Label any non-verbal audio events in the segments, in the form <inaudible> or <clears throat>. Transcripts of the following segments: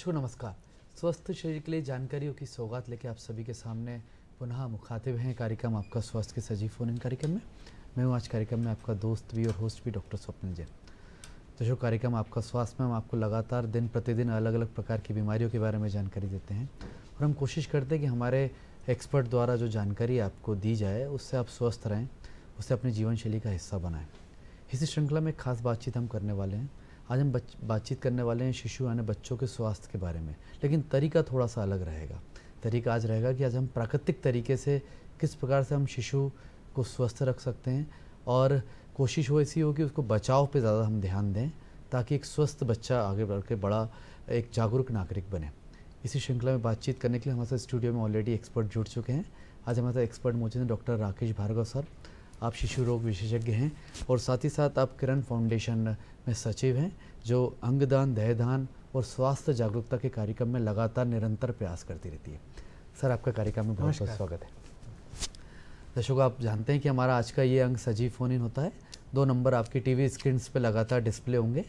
दर्शकों नमस्कार स्वस्थ शरीर के लिए जानकारियों की सौगात लेके आप सभी के सामने पुनः मुखातिब हैं कार्यक्रम आपका स्वास्थ्य के सजीव फोन इन कार्यक्रम में मैं हूँ आज कार्यक्रम में आपका दोस्त भी और होस्ट भी डॉक्टर स्वप्न जैन दर्शकों कार्यक्रम आपका स्वास्थ्य में हम आपको लगातार दिन प्रतिदिन अलग अलग प्रकार की बीमारियों के बारे में जानकारी देते हैं और हम कोशिश करते हैं कि हमारे एक्सपर्ट द्वारा जो जानकारी आपको दी जाए उससे आप स्वस्थ रहें उससे अपनी जीवन शैली का हिस्सा बनाएं इसी श्रृंखला में खास बातचीत हम करने वाले हैं आज हम बातचीत करने वाले हैं शिशु यानी बच्चों के स्वास्थ्य के बारे में लेकिन तरीका थोड़ा सा अलग रहेगा तरीका आज रहेगा कि आज हम प्राकृतिक तरीके से किस प्रकार से हम शिशु को स्वस्थ रख सकते हैं और कोशिश हो ऐसी हो कि उसको बचाव पे ज़्यादा हम ध्यान दें ताकि एक स्वस्थ बच्चा आगे बढ़ के बड़ा एक जागरूक नागरिक बने इसी श्रृंखला में बातचीत करने के लिए हमारे साथ स्टूडियो में ऑलरेडी एक्सपर्ट जुड़ चुके हैं आज हमारे साथ एक्सपर्ट मौजूद हैं डॉक्टर राकेश भार्गव सर आप शिशु रोग विशेषज्ञ हैं और साथ ही साथ आप किरण फाउंडेशन में सचिव हैं जो अंगदान दहदान और स्वास्थ्य जागरूकता के कार्यक्रम में लगातार निरंतर प्रयास करती रहती है सर आपका कार्यक्रम में बहुत बहुत स्वागत है दर्शकों आप जानते हैं कि हमारा आज का ये अंग सजीव फ़ोन इन होता है दो नंबर आपकी टीवी स्क्रीन पे लगातार डिस्प्ले होंगे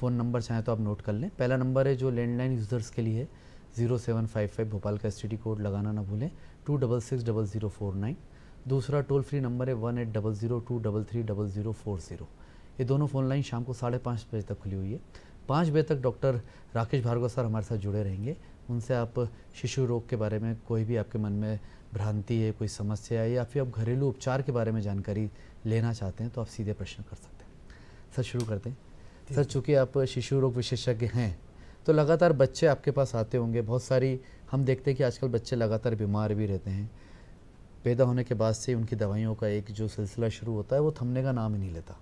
फ़ोन नंबर चाहें तो आप नोट कर लें पहला नंबर है जो लैंडलाइन यूज़र्स के लिए है zero seven five five Bhopal का एस कोड लगाना ना भूलें two double six double zero four nine दूसरा टोल फ्री नंबर है one eight double zero two double three double zero four zero ये दोनों फ़ोन लाइन शाम को साढ़े पाँच बजे तक खुली हुई है पाँच बजे तक डॉक्टर राकेश भार्गव सर हमारे साथ जुड़े रहेंगे उनसे आप शिशु रोग के बारे में कोई भी आपके मन में भ्रांति है कोई समस्या है या फिर आप घरेलू उपचार के बारे में जानकारी लेना चाहते हैं तो आप सीधे प्रश्न कर सकते हैं सर शुरू करते हैं सर चूँकि आप शिशु रोग विशेषज्ञ हैं तो लगातार बच्चे आपके पास आते होंगे बहुत सारी हम देखते हैं कि आजकल बच्चे लगातार बीमार भी रहते हैं पैदा होने के बाद से उनकी दवाइयों का एक जो सिलसिला शुरू होता है वो थमने का नाम ही नहीं लेता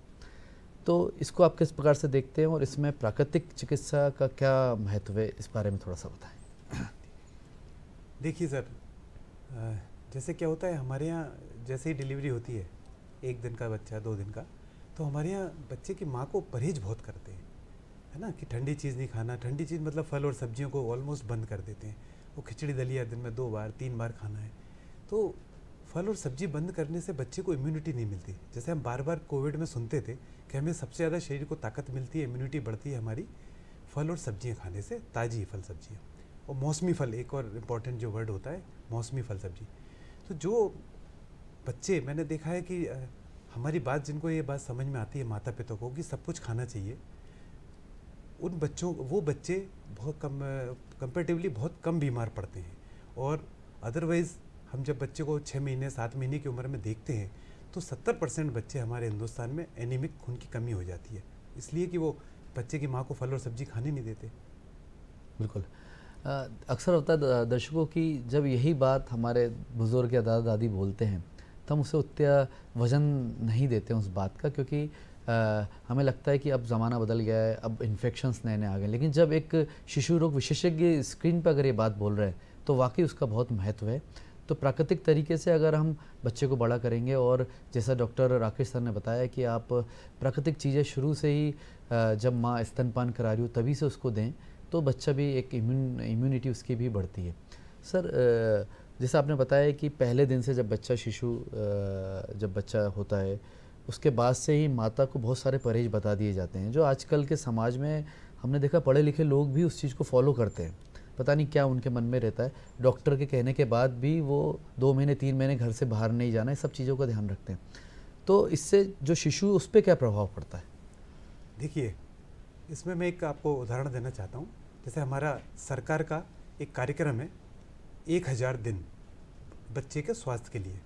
तो इसको आप किस प्रकार से देखते हैं और इसमें प्राकृतिक चिकित्सा का क्या महत्व है इस बारे में थोड़ा सा बताएं <clears throat> देखिए सर जैसे क्या होता है हमारे यहाँ जैसे ही डिलीवरी होती है एक दिन का बच्चा दो दिन का तो हमारे यहाँ बच्चे की माँ को परहेज बहुत करते हैं है ना कि ठंडी चीज़ नहीं खाना ठंडी चीज़ मतलब फल और सब्जियों को ऑलमोस्ट बंद कर देते हैं वो खिचड़ी दलिया दिन में दो बार तीन बार खाना है तो फल और सब्जी बंद करने से बच्चे को इम्यूनिटी नहीं मिलती जैसे हम बार बार कोविड में सुनते थे कि हमें सबसे ज़्यादा शरीर को ताकत मिलती है इम्यूनिटी बढ़ती है हमारी फल और सब्जियाँ खाने से ताज़ी फल सब्जियाँ और मौसमी फल एक और इम्पॉर्टेंट जो वर्ड होता है मौसमी फल सब्जी तो जो बच्चे मैंने देखा है कि हमारी बात जिनको ये बात समझ में आती है माता पिता को कि सब कुछ खाना चाहिए उन बच्चों वो बच्चे बहुत कम कंपेटिवली बहुत कम बीमार पड़ते हैं और अदरवाइज़ हम जब बच्चे को छः महीने सात महीने की उम्र में देखते हैं तो सत्तर परसेंट बच्चे हमारे हिंदुस्तान में एनीमिक खून की कमी हो जाती है इसलिए कि वो बच्चे की माँ को फल और सब्जी खाने नहीं देते बिल्कुल अक्सर होता है दर्शकों की जब यही बात हमारे बुज़ुर्ग या दादा दादी बोलते हैं तो हम उसे उतना वज़न नहीं देते उस बात का क्योंकि आ, हमें लगता है कि अब ज़माना बदल गया है अब इन्फेक्शंस नए नए आ गए लेकिन जब एक शिशु रोग विशेषज्ञ स्क्रीन पर अगर ये बात बोल रहे हैं तो वाकई उसका बहुत महत्व है तो प्राकृतिक तरीके से अगर हम बच्चे को बड़ा करेंगे और जैसा डॉक्टर राकेश सर ने बताया कि आप प्राकृतिक चीज़ें शुरू से ही जब माँ स्तनपान करा रही हो तभी से उसको दें तो बच्चा भी एक इम्यून इम्यूनिटी उसकी भी बढ़ती है सर जैसे आपने बताया कि पहले दिन से जब बच्चा शिशु जब बच्चा होता है उसके बाद से ही माता को बहुत सारे परहेज बता दिए जाते हैं जो आजकल के समाज में हमने देखा पढ़े लिखे लोग भी उस चीज़ को फॉलो करते हैं पता नहीं क्या उनके मन में रहता है डॉक्टर के कहने के बाद भी वो दो महीने तीन महीने घर से बाहर नहीं जाना है सब चीज़ों का ध्यान रखते हैं तो इससे जो शिशु उस पर क्या प्रभाव पड़ता है देखिए इसमें मैं एक आपको उदाहरण देना चाहता हूँ जैसे हमारा सरकार का एक कार्यक्रम है एक हज़ार दिन बच्चे के स्वास्थ्य के लिए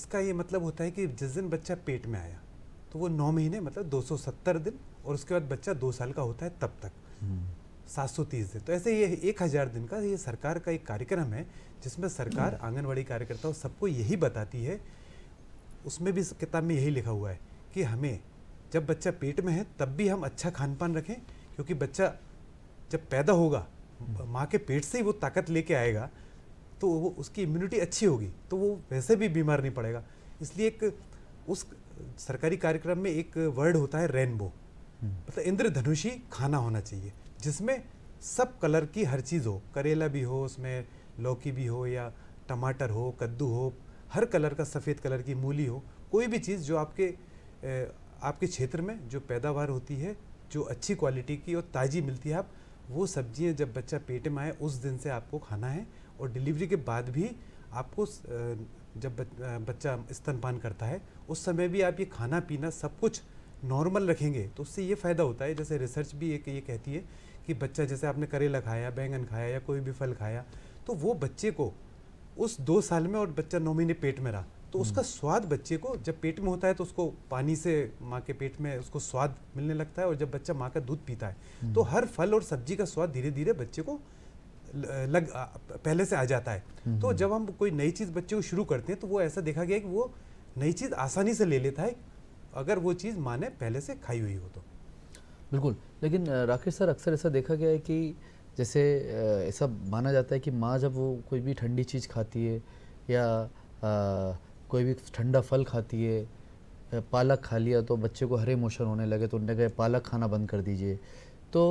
इसका ये मतलब होता है कि जिस दिन बच्चा पेट में आया तो वो नौ महीने मतलब 270 दिन और उसके बाद बच्चा दो साल का होता है तब तक हम्म। सात दिन तो ऐसे ये एक हज़ार दिन का ये सरकार का एक कार्यक्रम है जिसमें सरकार हम्म। आंगनवाड़ी कार्यकर्ताओं सबको यही बताती है उसमें भी किताब में यही लिखा हुआ है कि हमें जब बच्चा पेट में है तब भी हम अच्छा खान पान रखें क्योंकि बच्चा जब पैदा होगा हम्म। माँ के पेट से ही वो ताकत लेके आएगा तो वो उसकी इम्यूनिटी अच्छी होगी तो वो वैसे भी बीमार नहीं पड़ेगा इसलिए एक उस सरकारी कार्यक्रम में एक वर्ड होता है रेनबो हम्म। मतलब इंद्रधनुषी खाना होना चाहिए जिसमें सब कलर की हर चीज़ हो करेला भी हो उसमें लौकी भी हो या टमाटर हो कद्दू हो हर कलर का सफ़ेद कलर की मूली हो कोई भी चीज़ जो आपके आपके क्षेत्र में जो पैदावार होती है जो अच्छी क्वालिटी की और ताज़ी मिलती है आप वो सब्जियां जब बच्चा पेट में आए उस दिन से आपको खाना है और डिलीवरी के बाद भी आपको जब बच्चा स्तनपान करता है उस समय भी आप ये खाना पीना सब कुछ नॉर्मल रखेंगे तो उससे ये फ़ायदा होता है जैसे रिसर्च भी एक ये कहती है कि बच्चा जैसे आपने करेला खाया बैंगन खाया या कोई भी फल खाया तो वो बच्चे को उस दो साल में और बच्चा नौ महीने पेट में रहा तो हम्म। उसका स्वाद बच्चे को जब पेट में होता है तो उसको पानी से माँ के पेट में उसको स्वाद मिलने लगता है और जब बच्चा माँ का दूध पीता है हम्म। तो हर फल और सब्जी का स्वाद धीरे धीरे बच्चे को लग पहले से आ जाता है हम्म, तो जब हम कोई नई चीज़ बच्चे को शुरू करते हैं तो वो ऐसा देखा गया कि वो नई चीज़ आसानी से ले लेता है अगर वो चीज़ माँ ने पहले से खाई हुई हो तो बिल्कुल लेकिन राकेश सर अक्सर ऐसा देखा गया है कि जैसे ऐसा माना जाता है कि माँ जब वो कोई भी ठंडी चीज़ खाती है या आ, कोई भी ठंडा फल खाती है पालक खा लिया तो बच्चे को हरे मोशन होने लगे तो उनने कहे पालक खाना बंद कर दीजिए तो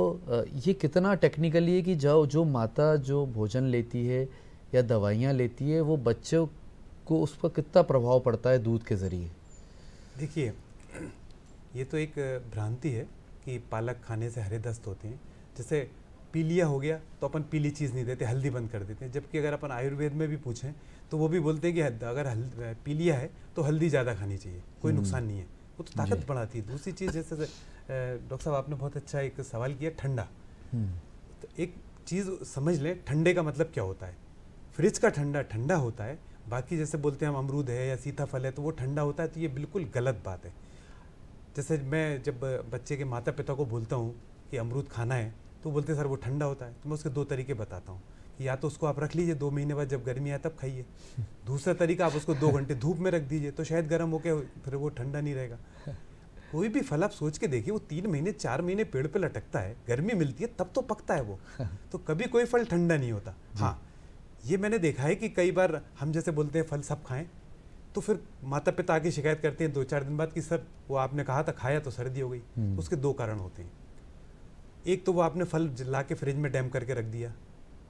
ये कितना टेक्निकली है कि जाओ जो माता जो भोजन लेती है या दवाइयाँ लेती है वो बच्चों को उस पर कितना प्रभाव पड़ता है दूध के ज़रिए देखिए ये तो एक भ्रांति है कि पालक खाने से हरे दस्त होते हैं जैसे पीलिया हो गया तो अपन पीली चीज़ नहीं देते हल्दी बंद कर देते हैं जबकि अगर अपन आयुर्वेद में भी पूछें तो वो भी बोलते हैं कि अगर हल पीलिया है तो हल्दी ज़्यादा खानी चाहिए कोई हम्म। नुकसान नहीं है वो तो ताकत बढ़ाती है दूसरी चीज़ जैसे डॉक्टर साहब आपने बहुत अच्छा एक सवाल किया ठंडा हम्म। तो एक चीज़ समझ लें ठंडे का मतलब क्या होता है फ्रिज का ठंडा ठंडा होता है बाकी जैसे बोलते हैं हम अमरूद है या सीताफल है तो वो ठंडा होता है तो ये बिल्कुल गलत बात है जैसे मैं जब बच्चे के माता पिता को बोलता हूँ कि अमरूद खाना है तो बोलते सर वो ठंडा होता है तो मैं उसके दो तरीके बताता हूँ या तो उसको आप रख लीजिए दो महीने बाद जब गर्मी आए तब खाइए <laughs> दूसरा तरीका आप उसको दो घंटे धूप में रख दीजिए तो शायद गर्म होकर फिर वो ठंडा नहीं रहेगा कोई भी फल आप सोच के देखिए वो तीन महीने चार महीने पेड़ पे लटकता है गर्मी मिलती है तब तो पकता है वो <laughs> तो कभी कोई फल ठंडा नहीं होता हाँ ये मैंने देखा है कि कई बार हम जैसे बोलते हैं फल सब खाएं तो फिर माता पिता आके शिकायत करते हैं दो चार दिन बाद कि सर वो आपने कहा था खाया तो सर्दी हो गई हम्म। उसके दो कारण होते हैं एक तो वो आपने फल ला के फ्रिज में डैम करके रख दिया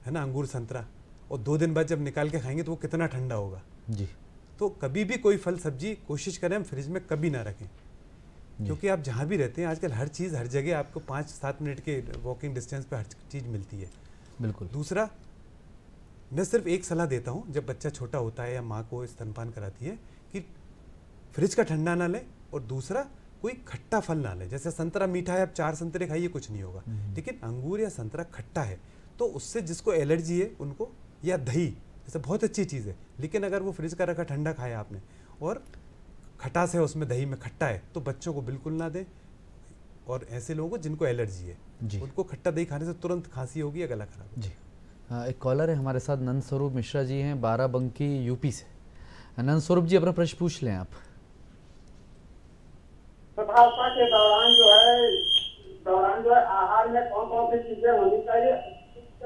है ना अंगूर संतरा और दो दिन बाद जब निकाल के खाएंगे तो वो कितना ठंडा होगा जी तो कभी भी कोई फल सब्जी कोशिश करें हम फ्रिज में कभी ना रखें क्योंकि आप जहाँ भी रहते हैं आजकल हर चीज़ हर जगह आपको पाँच सात मिनट के वॉकिंग डिस्टेंस पर हर चीज़ मिलती है बिल्कुल दूसरा मैं सिर्फ एक सलाह देता हूँ जब बच्चा छोटा होता है या माँ को स्तनपान कराती है कि फ्रिज का ठंडा ना लें और दूसरा कोई खट्टा फल ना लें जैसे संतरा मीठा है आप चार संतरे खाइए कुछ नहीं होगा हम्म, हम्म। लेकिन अंगूर या संतरा खट्टा है तो उससे जिसको एलर्जी है उनको या दही जैसे बहुत अच्छी चीज़ है लेकिन अगर वो फ्रिज का रखा ठंडा खाया आपने और खटास है उसमें दही में खट्टा है तो बच्चों को बिल्कुल ना दें और ऐसे लोगों को जिनको एलर्जी है उनको खट्टा दही खाने से तुरंत खांसी होगी या गला खराब जी हाँ, एक कॉलर है हमारे साथ नंद स्वरूप मिश्रा जी हैं बाराबंकी यूपी से नंद स्वरूप जी अपना प्रश्न पूछ लें आप गर्भावस्था के दौरान जो है दौरान जो है आहार में कौन कौन सी चीजें होनी चाहिए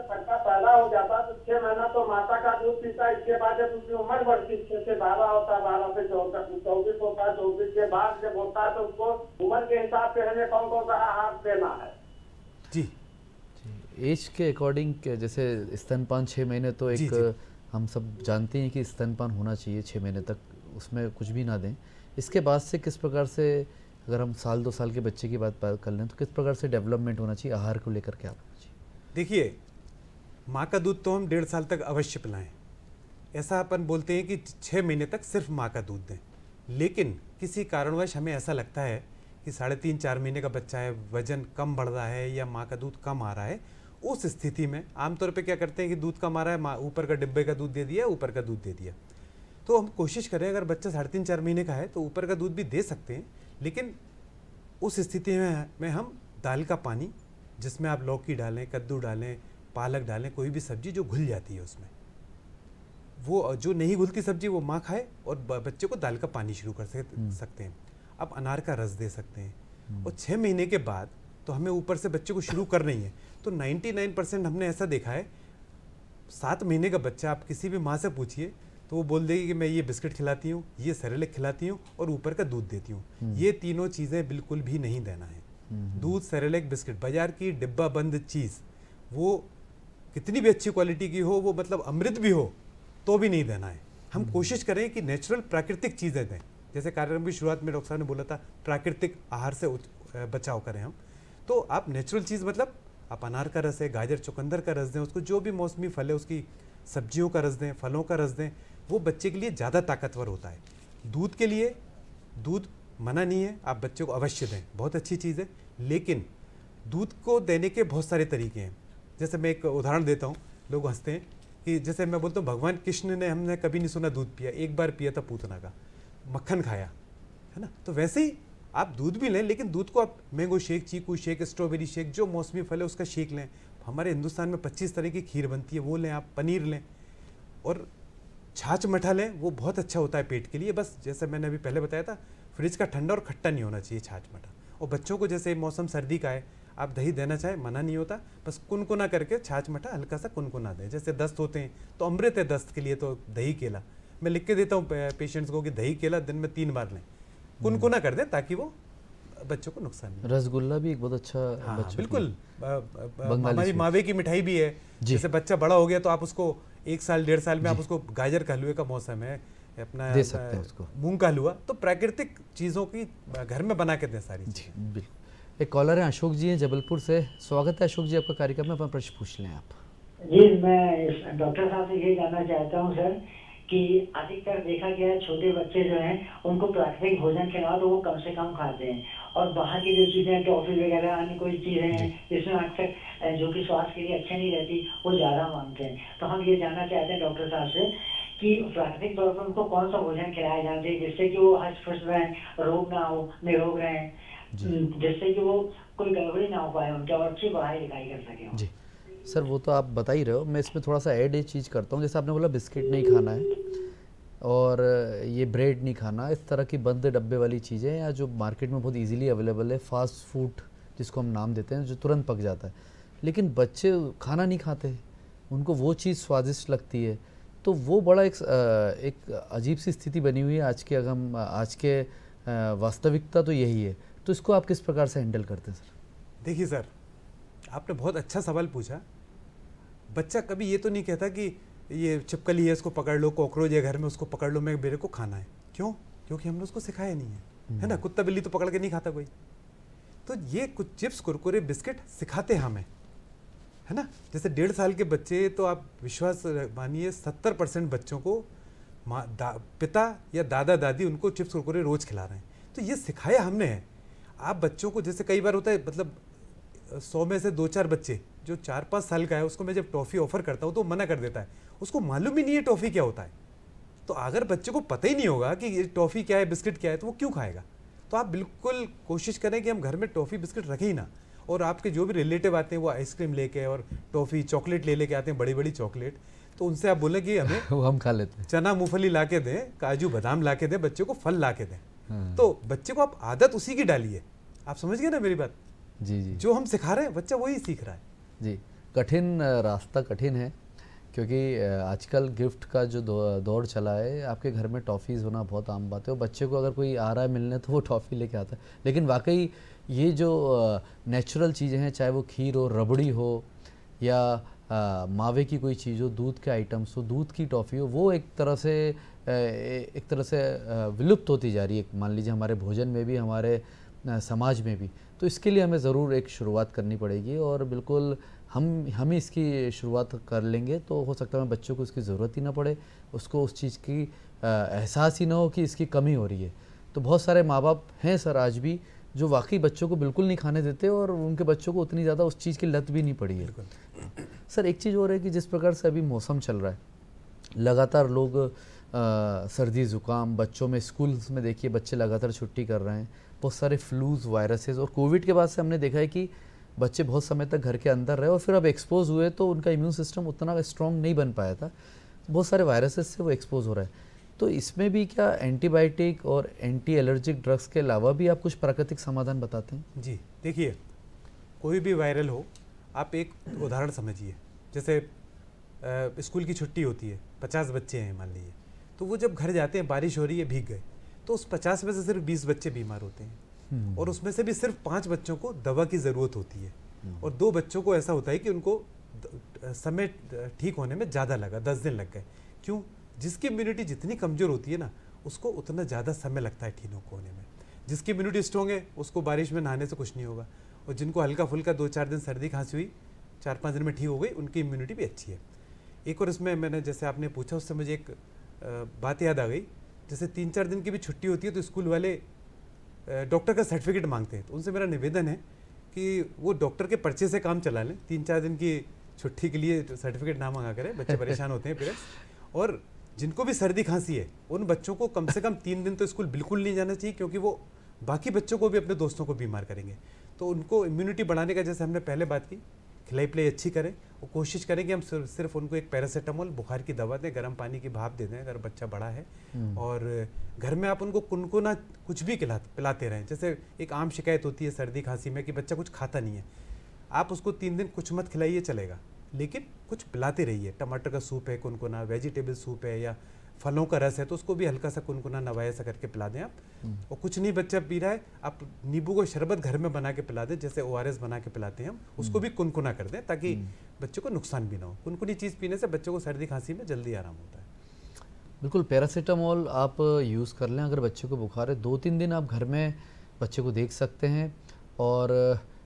बच्चा पैदा हो जाता तो छह महीना तो माता का दूध पीता इसके बाद जब उसकी उम्र बढ़ती छह से बारह होता है बारह से चौदह चौबीस होता है चौबीस के बाद जब होता है तो उसको उम्र के हिसाब से हमें कौन कौन सा आहार देना है जी एज के अकॉर्डिंग जैसे स्तनपान छः महीने तो एक जी, जी. हम सब जानते हैं कि स्तनपान होना चाहिए छः महीने तक उसमें कुछ भी ना दें इसके बाद से किस प्रकार से अगर हम साल दो साल के बच्चे की बात कर लें तो किस प्रकार से डेवलपमेंट होना चाहिए आहार को लेकर क्या होना चाहिए देखिए माँ का दूध तो हम डेढ़ साल तक अवश्य पिलाएं ऐसा अपन बोलते हैं कि छः महीने तक सिर्फ माँ का दूध दें लेकिन किसी कारणवश हमें ऐसा लगता है कि साढ़े तीन चार महीने का बच्चा है वजन कम बढ़ रहा है या माँ का दूध कम आ रहा है उस स्थिति में आमतौर पे क्या करते हैं कि दूध का मारा है ऊपर का डिब्बे का दूध दे दिया ऊपर का दूध दे दिया तो हम कोशिश करें अगर बच्चा साढ़े तीन चार महीने का है तो ऊपर का दूध भी दे सकते हैं लेकिन उस स्थिति में में हम दाल का पानी जिसमें आप लौकी डालें कद्दू डालें पालक डालें कोई भी सब्जी जो घुल जाती है उसमें वो जो नहीं घुलती सब्जी वो माँ खाए और बच्चे को दाल का पानी शुरू कर हम्म। सकते हैं आप अनार का रस दे सकते हैं हम्म। और छः महीने के बाद तो हमें ऊपर से बच्चे को शुरू कर नहीं है तो 99 परसेंट हमने ऐसा देखा है सात महीने का बच्चा आप किसी भी माँ से पूछिए तो वो बोल देगी कि मैं ये बिस्किट खिलाती हूँ ये सरेलेक खिलाती हूँ और ऊपर का दूध देती हूँ हम्म। ये तीनों चीज़ें बिल्कुल भी नहीं देना है हम्म, हम्म। दूध सरेलेक बिस्किट बाजार की डिब्बा बंद चीज़ वो कितनी भी अच्छी क्वालिटी की हो वो मतलब अमृत भी हो तो भी नहीं देना है हम कोशिश करें कि नेचुरल प्राकृतिक चीज़ें दें जैसे कार्यक्रम की शुरुआत में डॉक्टर साहब ने बोला था प्राकृतिक आहार से बचाव करें हम तो आप नेचुरल चीज़ मतलब आप अनार का रस है गाजर चुकंदर का रस दें उसको जो भी मौसमी फल है उसकी सब्जियों का रस दें फलों का रस दें वो बच्चे के लिए ज़्यादा ताकतवर होता है दूध के लिए दूध मना नहीं है आप बच्चे को अवश्य दें बहुत अच्छी चीज़ है लेकिन दूध को देने के बहुत सारे तरीके हैं जैसे मैं एक उदाहरण देता हूँ लोग हंसते हैं कि जैसे मैं बोलता हूँ भगवान कृष्ण ने हमने कभी नहीं सुना दूध पिया एक बार पिया था पूतना का मक्खन खाया है ना तो वैसे ही आप दूध भी लें लेकिन दूध को आप मैंगो शेक चीकू शेक स्ट्रॉबेरी शेक जो मौसमी फल है उसका शेक लें हमारे हिंदुस्तान में 25 तरह की खीर बनती है वो लें आप पनीर लें और छाछ मठा लें वो बहुत अच्छा होता है पेट के लिए बस जैसे मैंने अभी पहले बताया था फ्रिज का ठंडा और खट्टा नहीं होना चाहिए छाछ मठा और बच्चों को जैसे मौसम सर्दी का है आप दही देना चाहें मना नहीं होता बस कुनकुना करके छाछ मठा हल्का सा कुनकुना दें जैसे दस्त होते हैं तो अमृत है दस्त के लिए तो दही केला मैं लिख के देता हूँ पेशेंट्स को कि दही केला दिन में तीन बार लें कुनकुना कर दें ताकि वो बच्चों को नुकसान नहीं रसगुल्ला भी एक बहुत अच्छा हाँ, बिल्कुल हमारी मावे की मिठाई भी है जैसे बच्चा बड़ा हो गया तो आप उसको एक साल डेढ़ साल में आप उसको गाजर का हलवे का मौसम है अपना दे सकते हैं उसको मूंग का हलवा तो प्राकृतिक चीज़ों की घर में बना के दें सारी जी बिल्कुल एक कॉलर है अशोक जी हैं जबलपुर से स्वागत है अशोक जी आपका कार्यक्रम में अपना प्रश्न पूछ लें आप जी मैं डॉक्टर साहब से ये जानना चाहता हूँ सर कि अधिकतर देखा गया है छोटे बच्चे जो हैं उनको प्राकृतिक भोजन खिलाओ तो वो कम से कम खाते हैं और बाहर की जो चीज़ें टॉफी वगैरह अन्य कोई चीज़ें हैं जिसमें अक्सर जो कि स्वास्थ्य के लिए अच्छी नहीं रहती वो ज़्यादा मांगते हैं तो हम ये जानना चाहते हैं डॉक्टर साहब से कि प्राकृतिक तौर पर उनको कौन सा भोजन खिलाया जाना चाहिए जिससे कि वो हस्त फुस रहें रोग ना हो निरोग रहें जिससे कि वो कोई गड़बड़ी ना हो पाए उनकी और अच्छी पढ़ाई लिखाई कर सके जी सर वो तो आप बता ही रहे हो मैं इसमें थोड़ा सा ऐड ये चीज़ करता हूँ जैसे आपने बोला बिस्किट नहीं खाना है और ये ब्रेड नहीं खाना इस तरह की बंद डब्बे वाली चीज़ें या जो मार्केट में बहुत इजीली अवेलेबल है फास्ट फूड जिसको हम नाम देते हैं जो तुरंत पक जाता है लेकिन बच्चे खाना नहीं खाते उनको वो चीज़ स्वादिष्ट लगती है तो वो बड़ा एक एक अजीब सी स्थिति बनी हुई है आज के अगर हम आज के वास्तविकता तो यही है तो इसको आप किस प्रकार से हैंडल करते हैं सर देखिए सर आपने बहुत अच्छा सवाल पूछा बच्चा कभी ये तो नहीं कहता कि ये छिपकली है इसको पकड़ लो कॉकरोच है घर में उसको पकड़ लो मैं मेरे को खाना है क्यों क्योंकि हमने उसको सिखाया नहीं है नहीं। है ना हम्म। कुत्ता बिल्ली तो पकड़ के नहीं खाता कोई तो ये कुछ चिप्स कुरकुरे बिस्किट सिखाते हमें है ना जैसे डेढ़ साल के बच्चे तो आप विश्वास मानिए सत्तर परसेंट बच्चों को माँ पिता या दादा दादी उनको चिप्स कुरकुरे रोज़ खिला रहे हैं तो ये सिखाया हमने है आप बच्चों को जैसे कई बार होता है मतलब सौ में से दो चार बच्चे जो चार पाँच साल का है उसको मैं जब टॉफ़ी ऑफर करता हूँ तो मना कर देता है उसको मालूम ही नहीं है टॉफ़ी क्या होता है तो अगर बच्चे को पता ही नहीं होगा कि ये टॉफ़ी क्या है बिस्किट क्या है तो वो क्यों खाएगा तो आप बिल्कुल कोशिश करें कि हम घर में टॉफ़ी बिस्किट रखें ही ना और आपके जो भी रिलेटिव आते हैं वो आइसक्रीम लेके और टॉफ़ी चॉकलेट ले लेके आते हैं बड़ी बड़ी चॉकलेट तो उनसे आप बोले कि हमें <laughs> वो हम खा लेते हैं चना मूँगफली ला के दें काजू बादाम ला के दें बच्चे को फल ला के दें हाँ। तो बच्चे को आप आदत उसी की डालिए आप समझ गए ना मेरी बात जी जी जो हम सिखा रहे हैं बच्चा वही सीख रहा है जी कठिन रास्ता कठिन है क्योंकि आजकल गिफ्ट का जो दौर चला है आपके घर में टॉफ़ीज़ होना बहुत आम बात है और बच्चे को अगर कोई आ रहा है मिलने तो वो टॉफ़ी लेके आता है लेकिन वाकई ये जो नेचुरल चीज़ें हैं चाहे वो खीर हो रबड़ी हो या आ, मावे की कोई चीज़ हो दूध के आइटम्स हो दूध की टॉफ़ी हो वो एक तरह से एक तरह से विलुप्त होती जा रही है मान लीजिए हमारे भोजन में भी हमारे समाज में भी तो इसके लिए हमें ज़रूर एक शुरुआत करनी पड़ेगी और बिल्कुल हम हम ही इसकी शुरुआत कर लेंगे तो हो सकता है बच्चों को इसकी ज़रूरत ही ना पड़े उसको उस चीज़ की एहसास ही ना हो कि इसकी कमी हो रही है तो बहुत सारे माँ बाप हैं सर आज भी जो वाकई बच्चों को बिल्कुल नहीं खाने देते और उनके बच्चों को उतनी ज़्यादा उस चीज़ की लत भी नहीं पड़ी है सर एक चीज़ और है कि जिस प्रकार से अभी मौसम चल रहा है लगातार लोग आ, सर्दी ज़ुकाम बच्चों में स्कूल्स में देखिए बच्चे लगातार छुट्टी कर रहे हैं बहुत सारे फ्लूज वायरसेस और कोविड के बाद से हमने देखा है कि बच्चे बहुत समय तक घर के अंदर रहे और फिर अब एक्सपोज हुए तो उनका इम्यून सिस्टम उतना स्ट्रॉन्ग नहीं बन पाया था बहुत सारे वायरसेस से वो एक्सपोज हो रहा है तो इसमें भी क्या एंटीबायोटिक और एंटी एलर्जिक ड्रग्स के अलावा भी आप कुछ प्राकृतिक समाधान बताते हैं जी देखिए कोई भी वायरल हो आप एक उदाहरण समझिए जैसे स्कूल की छुट्टी होती है पचास बच्चे हैं मान लीजिए तो वो जब घर जाते हैं बारिश हो रही है भीग गए तो उस पचास में से सिर्फ बीस बच्चे बीमार होते हैं हम्म। और उसमें से भी सिर्फ पाँच बच्चों को दवा की ज़रूरत होती है हम्म। और दो बच्चों को ऐसा होता है कि उनको समय ठीक होने में ज़्यादा लगा दस दिन लग गए क्यों जिसकी इम्यूनिटी जितनी कमज़ोर होती है ना उसको उतना ज़्यादा समय लगता है को होने में जिसकी इम्यूनिटी स्ट्रॉन्ग है उसको बारिश में नहाने से कुछ नहीं होगा और जिनको हल्का फुल्का दो चार दिन सर्दी खांसी हुई चार पाँच दिन में ठीक हो गई उनकी इम्यूनिटी भी अच्छी है एक और इसमें मैंने जैसे आपने पूछा उससे मुझे एक बात याद आ गई जैसे तीन चार दिन की भी छुट्टी होती है तो स्कूल वाले डॉक्टर का सर्टिफिकेट मांगते हैं तो उनसे मेरा निवेदन है कि वो डॉक्टर के पर्चे से काम चला लें तीन चार दिन की छुट्टी के लिए सर्टिफिकेट ना मांगा करें बच्चे परेशान होते हैं पेरेंट्स और जिनको भी सर्दी खांसी है उन बच्चों को कम से कम तीन दिन तो स्कूल बिल्कुल नहीं जाना चाहिए क्योंकि वो बाकी बच्चों को भी अपने दोस्तों को बीमार करेंगे तो उनको इम्यूनिटी बढ़ाने का जैसे हमने पहले बात की खिलाई पिलाई अच्छी करें और कोशिश करें कि हम सिर्फ सिर्फ उनको एक पैरासीटामोल बुखार की दवा दें गर्म पानी की भाप दे दें अगर बच्चा बड़ा है हम्म। और घर में आप उनको कुनकुना कुछ भी खिला पिलाते रहें जैसे एक आम शिकायत होती है सर्दी खांसी में कि बच्चा कुछ खाता नहीं है आप उसको तीन दिन कुछ मत खिलाइए चलेगा लेकिन कुछ पिलाते रहिए टमाटर का सूप है कुनकुना वेजिटेबल सूप है या फलों का रस है तो उसको भी हल्का सा कुनकुना नवाया सा करके पिला दें आप हम्म। और कुछ नहीं बच्चा पी रहा है आप नींबू को शरबत घर में बना के पिला दें जैसे ओ बना के पिलाते हैं हम उसको हम्म। भी कुनकुना कर दें ताकि हम्म। बच्चों को नुकसान भी ना हो कुनकुनी चीज़ पीने से बच्चों को सर्दी खांसी में जल्दी आराम होता है बिल्कुल पैरासीटामोल आप यूज़ कर लें अगर बच्चे को बुखार है दो तीन दिन आप घर में बच्चे को देख सकते हैं और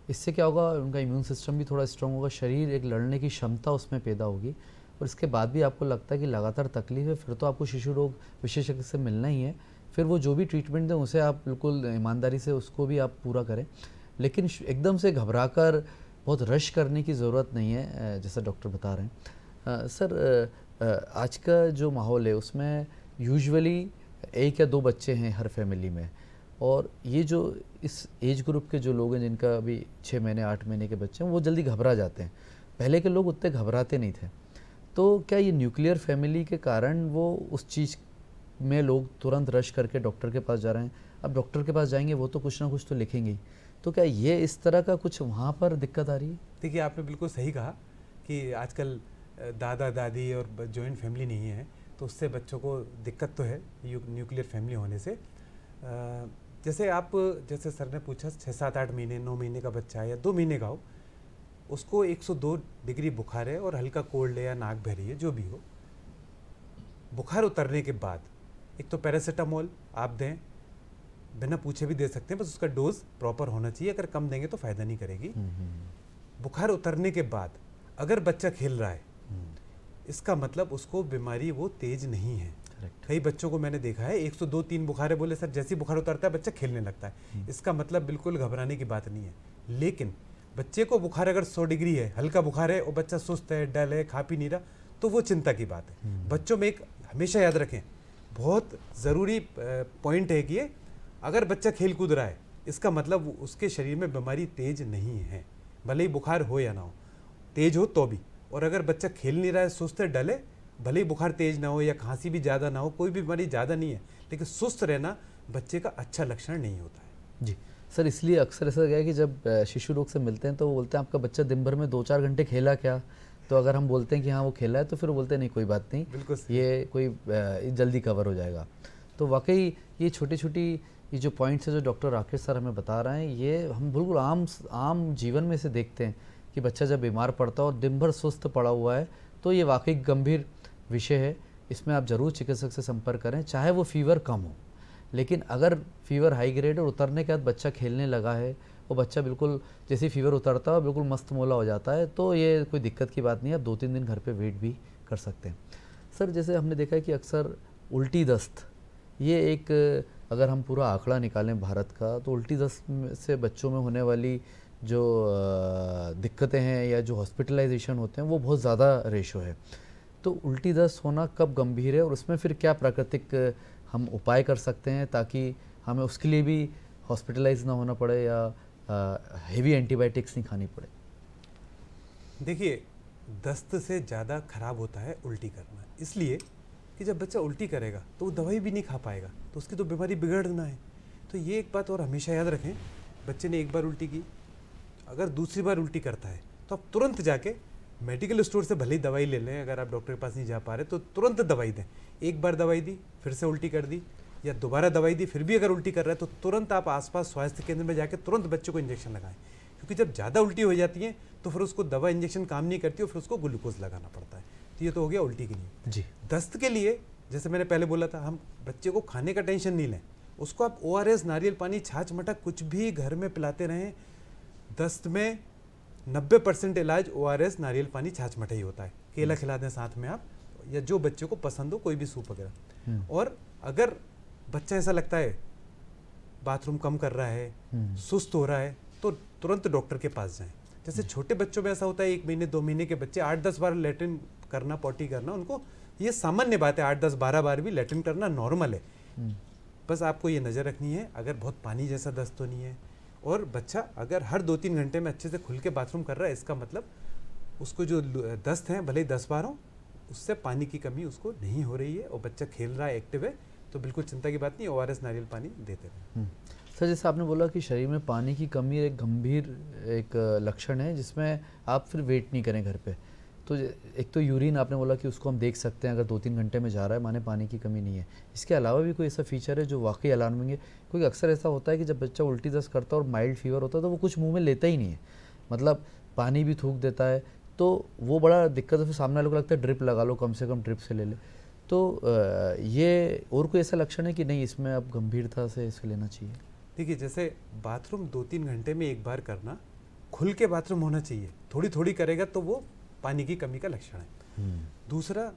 इससे क्या होगा उनका इम्यून सिस्टम भी थोड़ा स्ट्रांग होगा शरीर एक लड़ने की क्षमता उसमें पैदा होगी और इसके बाद भी आपको लगता है कि लगातार तकलीफ है फिर तो आपको शिशु रोग विशेषज्ञ से मिलना ही है फिर वो जो भी ट्रीटमेंट दें उसे आप बिल्कुल ईमानदारी से उसको भी आप पूरा करें लेकिन एकदम से घबरा कर बहुत रश करने की ज़रूरत नहीं है जैसा डॉक्टर बता रहे हैं आ, सर आज का जो माहौल है उसमें यूजुअली एक या दो बच्चे हैं हर फैमिली में और ये जो इस एज ग्रुप के जो लोग हैं जिनका अभी छः महीने आठ महीने के बच्चे हैं वो जल्दी घबरा जाते हैं पहले के लोग उतने घबराते नहीं थे तो क्या ये न्यूक्लियर फैमिली के कारण वो उस चीज़ में लोग तुरंत रश करके डॉक्टर के पास जा रहे हैं अब डॉक्टर के पास जाएंगे वो तो कुछ ना कुछ तो लिखेंगे तो क्या ये इस तरह का कुछ वहाँ पर दिक्कत आ रही है देखिए आपने बिल्कुल सही कहा कि आजकल दादा दादी और जॉइंट फैमिली नहीं है तो उससे बच्चों को दिक्कत तो है न्यूक्लियर फैमिली होने से जैसे आप जैसे सर ने पूछा छः सात आठ महीने नौ महीने का बच्चा है या दो महीने का हो उसको 102 डिग्री बुखार है और हल्का कोल्ड है या नाक भरी है जो भी हो बुखार उतरने के बाद एक तो पैरासीटामोल आप दें बिना पूछे भी दे सकते हैं बस उसका डोज प्रॉपर होना चाहिए अगर कम देंगे तो फ़ायदा नहीं करेगी हम्म, हम्म। बुखार उतरने के बाद अगर बच्चा खेल रहा है हम्म। इसका मतलब उसको बीमारी वो तेज नहीं है कई बच्चों को मैंने देखा है एक सौ दो तीन बुखार है बोले सर जैसे बुखार उतरता है बच्चा खेलने लगता है इसका मतलब बिल्कुल घबराने की बात नहीं है लेकिन बच्चे को बुखार अगर सौ डिग्री है हल्का बुखार है और बच्चा सुस्त है डल है खा पी नहीं रहा तो वो चिंता की बात है हम्म। बच्चों में एक हमेशा याद रखें बहुत ज़रूरी पॉइंट है कि ये अगर बच्चा खेल कूद रहा है इसका मतलब उसके शरीर में बीमारी तेज नहीं है भले ही बुखार हो या ना हो तेज हो तो भी और अगर बच्चा खेल नहीं रहा है सुस्त है डले भले ही बुखार तेज ना हो या खांसी भी ज़्यादा ना हो कोई भी बीमारी ज़्यादा नहीं है लेकिन सुस्त रहना बच्चे का अच्छा लक्षण नहीं होता है जी सर इसलिए अक्सर ऐसा गया कि जब शिशु रोग से मिलते हैं तो वो बोलते हैं आपका बच्चा दिन भर में दो चार घंटे खेला क्या तो अगर हम बोलते हैं कि हाँ वो खेला है तो फिर बोलते हैं नहीं कोई बात नहीं ये कोई जल्दी कवर हो जाएगा तो वाकई ये छोटी छोटी ये जो पॉइंट्स है जो डॉक्टर राकेश सर हमें बता रहे हैं ये हम बिल्कुल आम आम जीवन में से देखते हैं कि बच्चा जब बीमार पड़ता हो दिन भर सुस्त पड़ा हुआ है तो ये वाकई गंभीर विषय है इसमें आप ज़रूर चिकित्सक से संपर्क करें चाहे वो फीवर कम हो लेकिन अगर फीवर हाई ग्रेड और उतरने के बाद बच्चा खेलने लगा है और बच्चा बिल्कुल जैसे फीवर उतरता है बिल्कुल मस्त मोला हो जाता है तो ये कोई दिक्कत की बात नहीं है आप दो तीन दिन घर पे वेट भी कर सकते हैं सर जैसे हमने देखा है कि अक्सर उल्टी दस्त ये एक अगर हम पूरा आंकड़ा निकालें भारत का तो उल्टी दस्त से बच्चों में होने वाली जो दिक्कतें हैं या जो हॉस्पिटलाइजेशन होते हैं वो बहुत ज़्यादा रेशो है तो उल्टी दस्त होना कब गंभीर है और उसमें फिर क्या प्राकृतिक हम उपाय कर सकते हैं ताकि हमें उसके लिए भी हॉस्पिटलाइज ना होना पड़े या हेवी एंटीबायोटिक्स नहीं खानी पड़े देखिए दस्त से ज़्यादा ख़राब होता है उल्टी करना इसलिए कि जब बच्चा उल्टी करेगा तो वो दवाई भी नहीं खा पाएगा तो उसकी तो बीमारी बिगड़ना है तो ये एक बात और हमेशा याद रखें बच्चे ने एक बार उल्टी की अगर दूसरी बार उल्टी करता है तो आप तुरंत जाके मेडिकल स्टोर से भले ही दवाई ले लें अगर आप डॉक्टर के पास नहीं जा पा रहे तो तुरंत दवाई दें एक बार दवाई दी फिर से उल्टी कर दी या दोबारा दवाई दी फिर भी अगर उल्टी कर रहा है तो तुरंत आप आसपास स्वास्थ्य केंद्र में जाकर तुरंत बच्चे को इंजेक्शन लगाएं क्योंकि जब ज़्यादा उल्टी हो जाती है तो फिर उसको दवा इंजेक्शन काम नहीं करती और फिर उसको ग्लूकोज लगाना पड़ता है तो ये तो हो गया उल्टी के लिए जी दस्त के लिए जैसे मैंने पहले बोला था हम बच्चे को खाने का टेंशन नहीं लें उसको आप ओ नारियल पानी छाछ मटा कुछ भी घर में पिलाते रहें दस्त में नब्बे परसेंट इलाज ओ नारियल पानी छाछ मठाई होता है केला हम्म। खिला दें साथ में आप या जो बच्चे को पसंद हो कोई भी सूप वगैरह हम्म। और अगर बच्चा ऐसा लगता है बाथरूम कम कर रहा है हम्म। सुस्त हो रहा है तो तुरंत डॉक्टर के पास जाएं जैसे छोटे बच्चों में ऐसा होता है एक महीने दो महीने के बच्चे आठ दस बार लेटरिन करना पॉटी करना उनको ये सामान्य बात है आठ दस बारह बार भी लेटरिन करना नॉर्मल है बस आपको ये नज़र रखनी है अगर बहुत पानी जैसा दस्त तो नहीं है और बच्चा अगर हर दो तीन घंटे में अच्छे से खुल के बाथरूम कर रहा है इसका मतलब उसको जो दस्त हैं भले ही दस बार हों उससे पानी की कमी उसको नहीं हो रही है और बच्चा खेल रहा है एक्टिव है तो बिल्कुल चिंता की बात नहीं ओ आर नारियल पानी देते रहे हम्म। सर जैसे आपने बोला कि शरीर में पानी की कमी एक गंभीर एक लक्षण है जिसमें आप फिर वेट नहीं करें घर पर तो एक तो यूरिन आपने बोला कि उसको हम देख सकते हैं अगर दो तीन घंटे में जा रहा है माने पानी की कमी नहीं है इसके अलावा भी कोई ऐसा फीचर है जो वाकई अलार्मिंग है क्योंकि अक्सर ऐसा होता है कि जब बच्चा उल्टी दस्त करता है और माइल्ड फीवर होता है तो वो कुछ मुँह में लेता ही नहीं है मतलब पानी भी थूक देता है तो वो बड़ा दिक्कत है फिर सामने वाले को लगता है ड्रिप लगा लो कम से कम ड्रिप से ले ले तो ये और कोई ऐसा लक्षण है कि नहीं इसमें आप गंभीरता से इसको लेना चाहिए देखिए जैसे बाथरूम दो तीन घंटे में एक बार करना खुल के बाथरूम होना चाहिए थोड़ी थोड़ी करेगा तो वो पानी की कमी का लक्षण है हम्म। दूसरा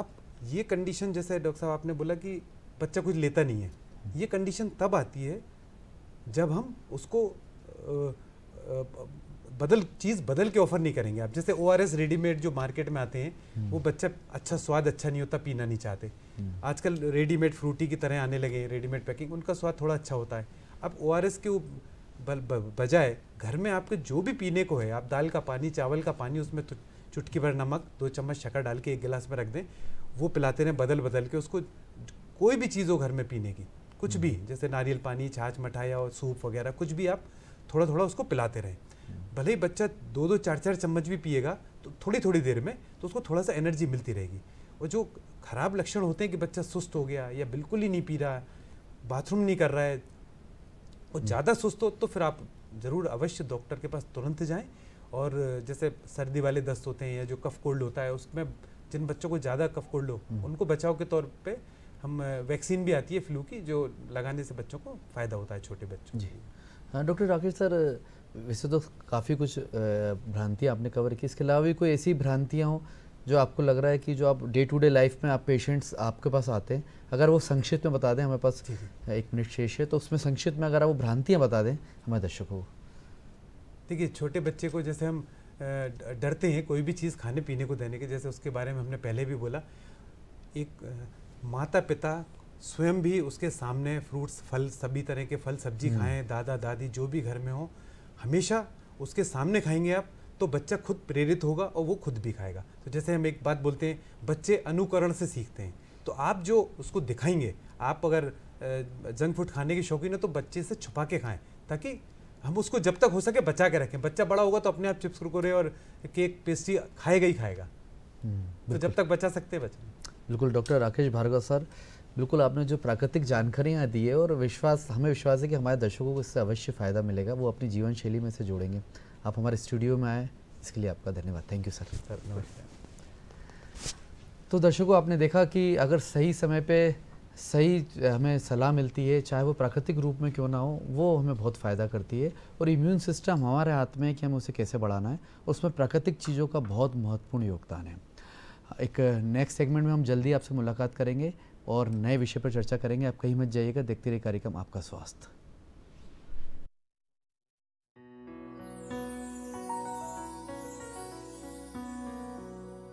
आप ये कंडीशन जैसे डॉक्टर साहब आपने बोला कि बच्चा कुछ लेता नहीं है ये कंडीशन तब आती है जब हम उसको बदल चीज़ बदल के ऑफर नहीं करेंगे आप जैसे ओ रेडीमेड जो मार्केट में आते हैं हम्म। वो बच्चा अच्छा स्वाद अच्छा नहीं होता पीना नहीं चाहते हम्म। आजकल रेडीमेड फ्रूटी की तरह आने लगे रेडीमेड पैकिंग उनका स्वाद थोड़ा अच्छा होता है अब ओ के बजाय घर में आपके जो भी पीने को है आप दाल का पानी चावल का पानी उसमें तो चुटकी भर नमक दो चम्मच शक्कर डाल के एक गिलास में रख दें वो पिलाते रहें बदल बदल के उसको कोई भी चीज़ हो घर में पीने की कुछ भी हम्म। जैसे नारियल पानी छाछ मठाया और सूप वगैरह कुछ भी आप थोड़ा थोड़ा उसको पिलाते रहें भले ही बच्चा दो दो चार चार चम्मच भी पिएगा तो थोड़ी थोड़ी देर में तो उसको थोड़ा सा एनर्जी मिलती रहेगी और जो खराब लक्षण होते हैं कि बच्चा सुस्त हो गया या बिल्कुल ही नहीं पी रहा है बाथरूम नहीं कर रहा है और हम्म। ज़्यादा सुस्त हो तो फिर आप ज़रूर अवश्य डॉक्टर के पास तुरंत जाएं और जैसे सर्दी वाले दस्त होते हैं या जो कफ कोल्ड होता है उसमें जिन बच्चों को ज़्यादा कफ कोल्ड हो हम्म। उनको बचाव के तौर पे हम वैक्सीन भी आती है फ्लू की जो लगाने से बच्चों को फ़ायदा होता है छोटे बच्चों जी हाँ डॉक्टर राकेश सर वैसे तो काफ़ी कुछ भ्रांतियाँ आपने कवर की इसके अलावा भी कोई ऐसी भ्रांतियाँ हों जो आपको लग रहा है कि जो आप डे टू डे लाइफ में आप पेशेंट्स आपके पास आते हैं अगर वो संक्षिप्त में बता दें हमारे पास एक मिनट शेष है तो उसमें संक्षिप्त में अगर आप वो भ्रांतियाँ बता दें हमारे दर्शकों को देखिए छोटे बच्चे को जैसे हम डरते हैं कोई भी चीज़ खाने पीने को देने के जैसे उसके बारे में हमने पहले भी बोला एक माता पिता स्वयं भी उसके सामने फ्रूट्स फल सभी तरह के फल सब्जी हम्म। खाएं दादा दादी जो भी घर में हो हमेशा उसके सामने खाएंगे आप तो बच्चा खुद प्रेरित होगा और वो खुद भी खाएगा तो जैसे हम एक बात बोलते हैं बच्चे अनुकरण से सीखते हैं तो आप जो उसको दिखाएंगे आप अगर जंक फूड खाने के शौकीन हो तो बच्चे से छुपा के खाएं ताकि हम उसको जब तक हो सके बचा के रखें बच्चा बड़ा होगा तो अपने आप चिप्स कुरकुरे और केक पेस्ट्री खाएगा ही खाएगा हम्म, तो जब तक बचा सकते हैं बिल्कुल डॉक्टर राकेश भार्गव सर बिल्कुल आपने जो प्राकृतिक जानकारियाँ दी है और विश्वास हमें विश्वास है कि हमारे दर्शकों को इससे अवश्य फ़ायदा मिलेगा वो अपनी जीवन शैली में से जोड़ेंगे आप हमारे स्टूडियो में आए इसके लिए आपका धन्यवाद थैंक यू सर सर नमस्कार तो दर्शकों आपने देखा कि अगर सही समय पे सही हमें सलाह मिलती है चाहे वो प्राकृतिक रूप में क्यों ना हो वो हमें बहुत फ़ायदा करती है और इम्यून सिस्टम हमारे हाथ में है कि हमें उसे कैसे बढ़ाना है उसमें प्राकृतिक चीज़ों का बहुत महत्वपूर्ण योगदान है एक नेक्स्ट सेगमेंट में हम जल्दी आपसे मुलाकात करेंगे और नए विषय पर चर्चा करेंगे आप कहीं मत जाइएगा देखते रहिए कार्यक्रम आपका स्वास्थ्य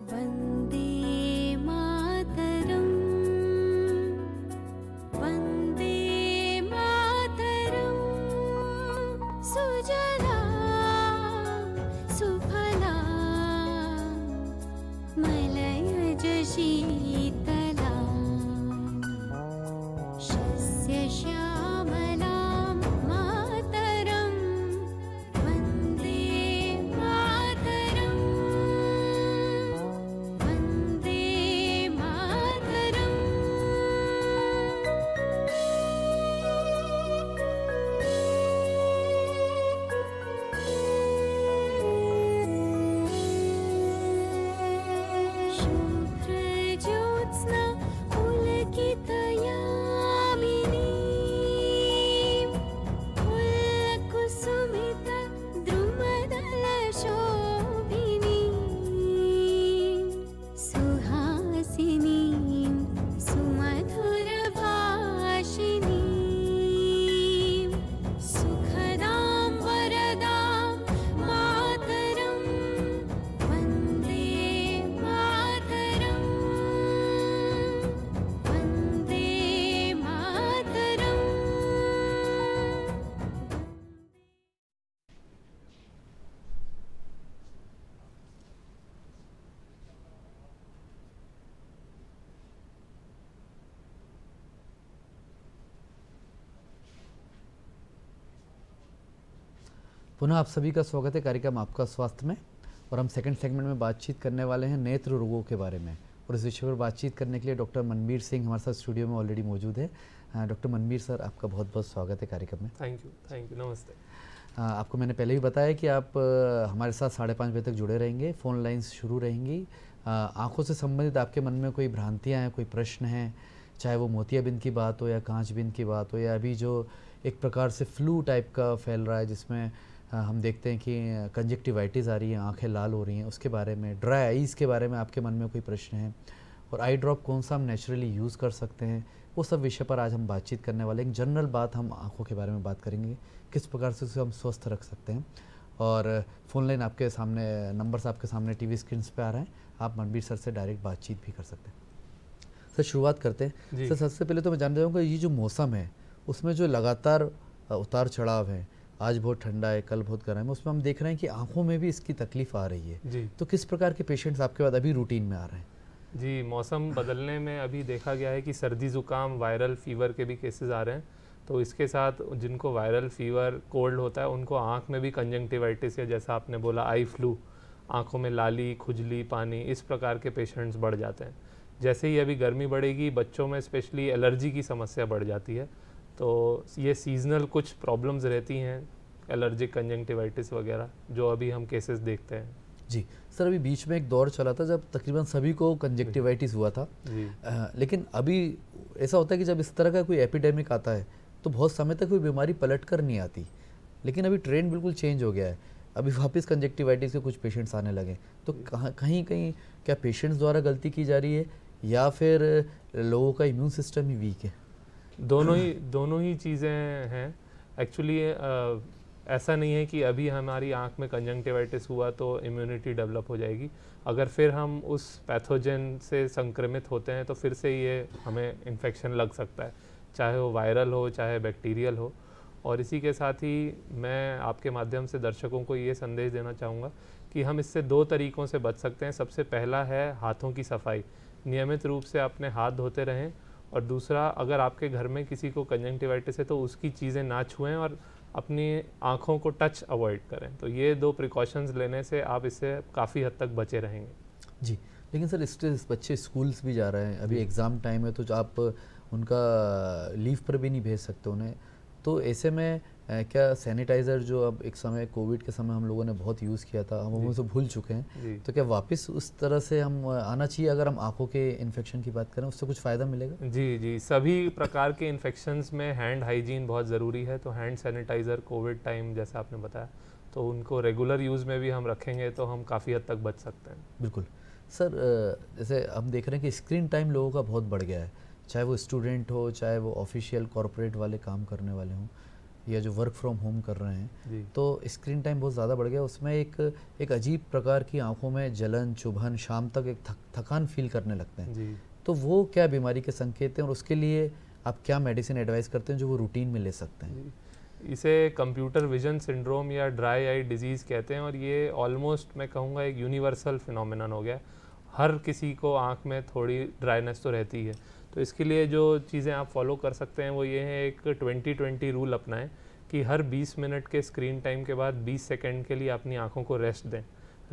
When पुनः आप सभी का स्वागत है कार्यक्रम आपका स्वास्थ्य में और हम सेकंड सेगमेंट में बातचीत करने वाले हैं नेत्र रोगों के बारे में और इस विषय पर बातचीत करने के लिए डॉक्टर मनबीर सिंह हमारे साथ स्टूडियो में ऑलरेडी मौजूद है डॉक्टर मनबीर सर आपका बहुत बहुत स्वागत है कार्यक्रम में थैंक यू थैंक यू नमस्ते आपको मैंने पहले भी बताया कि आप हमारे साथ साढ़े पाँच बजे तक जुड़े रहेंगे फ़ोन लाइन्स शुरू रहेंगी आँखों से संबंधित आपके मन में कोई भ्रांतियाँ हैं कोई प्रश्न हैं चाहे वो मोतियाबिंद की बात हो या कांचबिंद की बात हो या अभी जो एक प्रकार से फ्लू टाइप का फैल रहा है जिसमें हाँ, हम देखते हैं कि कंजक्टिवाइटिस आ रही है आंखें लाल हो रही हैं उसके बारे में ड्राई आईज़ के बारे में आपके मन में कोई प्रश्न है और आई ड्रॉप कौन सा हम नेचुरली यूज़ कर सकते हैं वो सब विषय पर आज हम बातचीत करने वाले हैं जनरल बात हम आंखों के बारे में बात करेंगे किस प्रकार से उसे हम स्वस्थ रख सकते हैं और फ़ोन लाइन आपके सामने नंबर्स आपके सामने वी स्क्रीन्स पर आ रहे हैं आप मनबीर सर से डायरेक्ट बातचीत भी कर सकते हैं सर शुरुआत करते हैं सर सबसे पहले तो मैं जानना चाहूँगा ये जो मौसम है उसमें जो लगातार उतार चढ़ाव है आज बहुत ठंडा है कल बहुत गर्म है उसमें हम देख रहे हैं कि आंखों में भी इसकी तकलीफ आ रही है जी तो किस प्रकार के पेशेंट्स आपके बाद अभी रूटीन में आ रहे हैं जी मौसम बदलने में अभी देखा गया है कि सर्दी ज़ुकाम वायरल फ़ीवर के भी केसेस आ रहे हैं तो इसके साथ जिनको वायरल फ़ीवर कोल्ड होता है उनको आँख में भी कंजंक्टिवाइटिस या जैसा आपने बोला आई फ्लू आँखों में लाली खुजली पानी इस प्रकार के पेशेंट्स बढ़ जाते हैं जैसे ही अभी गर्मी बढ़ेगी बच्चों में स्पेशली एलर्जी की समस्या बढ़ जाती है तो ये सीजनल कुछ प्रॉब्लम्स रहती हैं एलर्जिक कंजंक्टिवाइटिस वगैरह जो अभी हम केसेस देखते हैं जी सर अभी बीच में एक दौर चला था जब तकरीबन सभी को कंजक्टिवाइटिस हुआ था आ, लेकिन अभी ऐसा होता है कि जब इस तरह का कोई एपिडेमिक आता है तो बहुत समय तक कोई बीमारी पलट कर नहीं आती लेकिन अभी ट्रेंड बिल्कुल चेंज हो गया है अभी वापस कंजेक्टिवाइटिस के कुछ पेशेंट्स आने लगे तो कहाँ कहीं कहीं क्या पेशेंट्स द्वारा गलती की जा रही है या फिर लोगों का इम्यून सिस्टम ही वीक है दोनों ही दोनों ही चीज़ें हैं एक्चुअली ऐसा नहीं है कि अभी हमारी आंख में कंजंक्टिवाइटिस हुआ तो इम्यूनिटी डेवलप हो जाएगी अगर फिर हम उस पैथोजन से संक्रमित होते हैं तो फिर से ये हमें इन्फेक्शन लग सकता है चाहे वो वायरल हो चाहे बैक्टीरियल हो और इसी के साथ ही मैं आपके माध्यम से दर्शकों को ये संदेश देना चाहूँगा कि हम इससे दो तरीक़ों से बच सकते हैं सबसे पहला है हाथों की सफाई नियमित रूप से अपने हाथ धोते रहें और दूसरा अगर आपके घर में किसी को कंजंक्टिवाइटिस है तो उसकी चीज़ें ना छुएं और अपनी आँखों को टच अवॉइड करें तो ये दो प्रिकॉशंस लेने से आप इससे काफ़ी हद तक बचे रहेंगे जी लेकिन सर इससे बच्चे स्कूल्स भी जा रहे हैं अभी एग्ज़ाम टाइम है तो आप उनका लीव पर भी नहीं भेज सकते उन्हें तो ऐसे में क्या सैनिटाइज़र जो अब एक समय कोविड के समय हम लोगों ने बहुत यूज़ किया था हम उसे भूल चुके हैं तो क्या वापस उस तरह से हम आना चाहिए अगर हम आँखों के इन्फेक्शन की बात करें उससे कुछ फ़ायदा मिलेगा जी जी सभी प्रकार के इन्फेक्शन में हैंड हाइजीन बहुत ज़रूरी है तो हैंड सैनिटाइज़र कोविड टाइम जैसा आपने बताया तो उनको रेगुलर यूज़ में भी हम रखेंगे तो हम काफ़ी हद तक बच सकते हैं बिल्कुल सर जैसे हम देख रहे हैं कि स्क्रीन टाइम लोगों का बहुत बढ़ गया है चाहे वो स्टूडेंट हो चाहे वो ऑफिशियल कॉरपोरेट वाले काम करने वाले हों या जो वर्क फ्रॉम होम कर रहे हैं तो स्क्रीन टाइम बहुत ज़्यादा बढ़ गया उसमें एक एक अजीब प्रकार की आंखों में जलन चुभन शाम तक एक थक, थकान फील करने लगते हैं तो वो क्या बीमारी के संकेत हैं और उसके लिए आप क्या मेडिसिन एडवाइस करते हैं जो वो रूटीन में ले सकते हैं इसे कंप्यूटर विजन सिंड्रोम या ड्राई आई डिजीज़ कहते हैं और ये ऑलमोस्ट मैं कहूँगा एक यूनिवर्सल फिनोमिनन हो गया हर किसी को आँख में थोड़ी ड्राइनेस तो रहती है तो इसके लिए जो चीज़ें आप फॉलो कर सकते हैं वो ये है एक ट्वेंटी ट्वेंटी रूल अपनाएं कि हर 20 मिनट के स्क्रीन टाइम के बाद 20 सेकंड के लिए अपनी आँखों को रेस्ट दें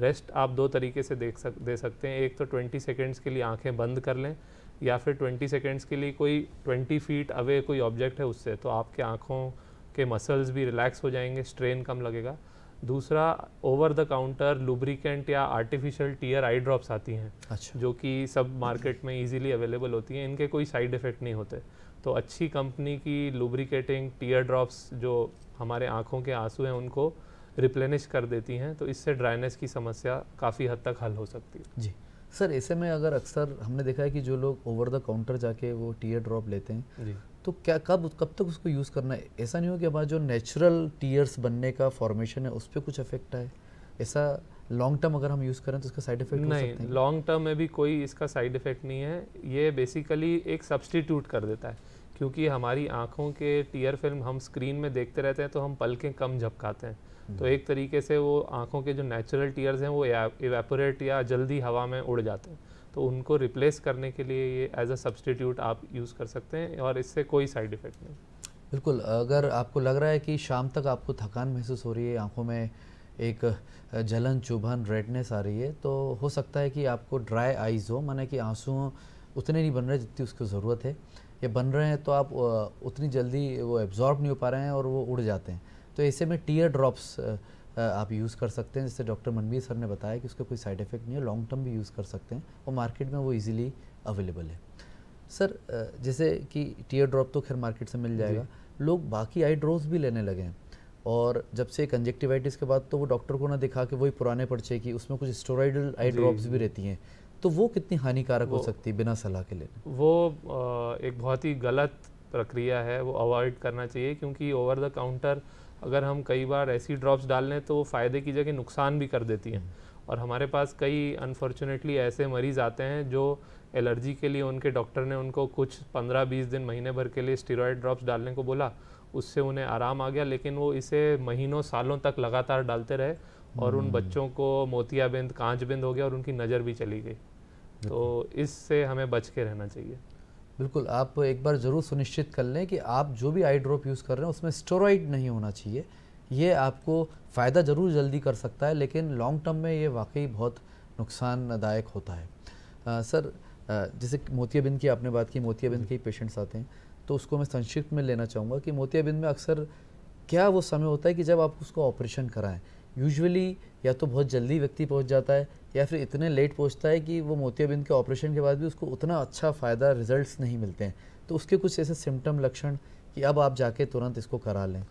रेस्ट आप दो तरीके से देख सक दे सकते हैं एक तो 20 सेकंड्स के लिए आंखें बंद कर लें या फिर 20 सेकंड्स के लिए कोई 20 फीट अवे कोई ऑब्जेक्ट है उससे तो आपके आँखों के मसल्स भी रिलैक्स हो जाएंगे स्ट्रेन कम लगेगा दूसरा ओवर द काउंटर लुब्रिकेंट या आर्टिफिशियल टीयर आई ड्रॉप्स आती हैं अच्छा। जो कि सब मार्केट में इजीली अवेलेबल होती हैं इनके कोई साइड इफ़ेक्ट नहीं होते तो अच्छी कंपनी की लुब्रिकेटिंग टीयर ड्रॉप्स जो हमारे आँखों के आंसू हैं उनको रिप्लेनिश कर देती हैं तो इससे ड्राइनेस की समस्या काफ़ी हद तक हल हो सकती है जी सर ऐसे में अगर अक्सर हमने देखा है कि जो लोग ओवर द काउंटर जाके वो टीयर ड्रॉप लेते हैं तो क्या कब कब तक उसको यूज़ करना है ऐसा नहीं हो कि हमारा जो नेचुरल टीयर्स बनने का फॉर्मेशन है उस पर कुछ इफेक्ट आए ऐसा लॉन्ग टर्म अगर हम यूज़ करें तो इसका साइड इफेक्ट नहीं लॉन्ग टर्म में भी कोई इसका साइड इफेक्ट नहीं है ये बेसिकली एक सब्सटीट्यूट कर देता है क्योंकि हमारी आँखों के टीयर फिल्म हम स्क्रीन में देखते रहते हैं तो हम पलकें कम झपकाते हैं हम्म। तो एक तरीके से वो आँखों के जो नेचुरल टीयर्स हैं वो एवेपोरेट या जल्दी हवा में उड़ जाते हैं तो उनको रिप्लेस करने के लिए ये एज अ सब्सटीट्यूट आप यूज़ कर सकते हैं और इससे कोई साइड इफ़ेक्ट नहीं बिल्कुल अगर आपको लग रहा है कि शाम तक आपको थकान महसूस हो रही है आँखों में एक जलन चुभन रेडनेस आ रही है तो हो सकता है कि आपको ड्राई आइज़ हो माना कि आंसू उतने नहीं बन रहे जितनी उसकी ज़रूरत है ये बन रहे हैं तो आप उतनी जल्दी वो एब्जॉर्ब नहीं हो पा रहे हैं और वो उड़ जाते हैं तो ऐसे में टीयर ड्रॉप्स आप यूज़ कर सकते हैं जैसे डॉक्टर मनवीर सर ने बताया कि उसका कोई साइड इफ़ेक्ट नहीं है लॉन्ग टर्म भी यूज़ कर सकते हैं और मार्केट में वो इजीली अवेलेबल है सर जैसे कि टीयर ड्रॉप तो खैर मार्केट से मिल जाएगा लोग बाकी आई ड्रॉप्स भी लेने लगे हैं और जब से कंजेक्टिवाइटिस के बाद तो वो डॉक्टर को ना दिखा के वही पुराने पर्चे की उसमें कुछ स्टोराइडल आई ड्रॉप्स भी रहती हैं तो वो कितनी हानिकारक हो सकती है बिना सलाह के लेने वो एक बहुत ही गलत प्रक्रिया है वो अवॉइड करना चाहिए क्योंकि ओवर द काउंटर अगर हम कई बार ऐसी ड्रॉप्स डाल लें तो वो फ़ायदे की जगह नुकसान भी कर देती हैं और हमारे पास कई अनफॉर्चुनेटली ऐसे मरीज़ आते हैं जो एलर्जी के लिए उनके डॉक्टर ने उनको कुछ पंद्रह बीस दिन महीने भर के लिए स्टीरोड ड्रॉप्स डालने को बोला उससे उन्हें आराम आ गया लेकिन वो इसे महीनों सालों तक लगातार डालते रहे और उन हम्म। बच्चों को मोतियाबिंद कांचबिंद हो गया और उनकी नज़र भी चली गई तो इससे हमें बच के रहना चाहिए बिल्कुल आप एक बार ज़रूर सुनिश्चित कर लें कि आप जो भी आई ड्रॉप यूज़ कर रहे हैं उसमें स्टोरॉइड नहीं होना चाहिए ये आपको फ़ायदा ज़रूर जल्दी कर सकता है लेकिन लॉन्ग टर्म में ये वाकई बहुत नुकसानदायक होता है आ, सर जैसे मोतियाबिंद की आपने बात की मोतियाबिंद के पेशेंट्स आते हैं तो उसको मैं संक्षिप्त में लेना चाहूँगा कि मोतियाबिंद में अक्सर क्या वो समय होता है कि जब आप उसको ऑपरेशन कराएं यूजुअली या तो बहुत जल्दी व्यक्ति पहुँच जाता है या फिर इतने लेट पहुंचता है कि वो मोतियाबिंद के ऑपरेशन के बाद भी उसको उतना अच्छा फ़ायदा रिजल्ट्स नहीं मिलते हैं तो उसके कुछ ऐसे सिम्टम लक्षण कि अब आप जाके तुरंत इसको करा लें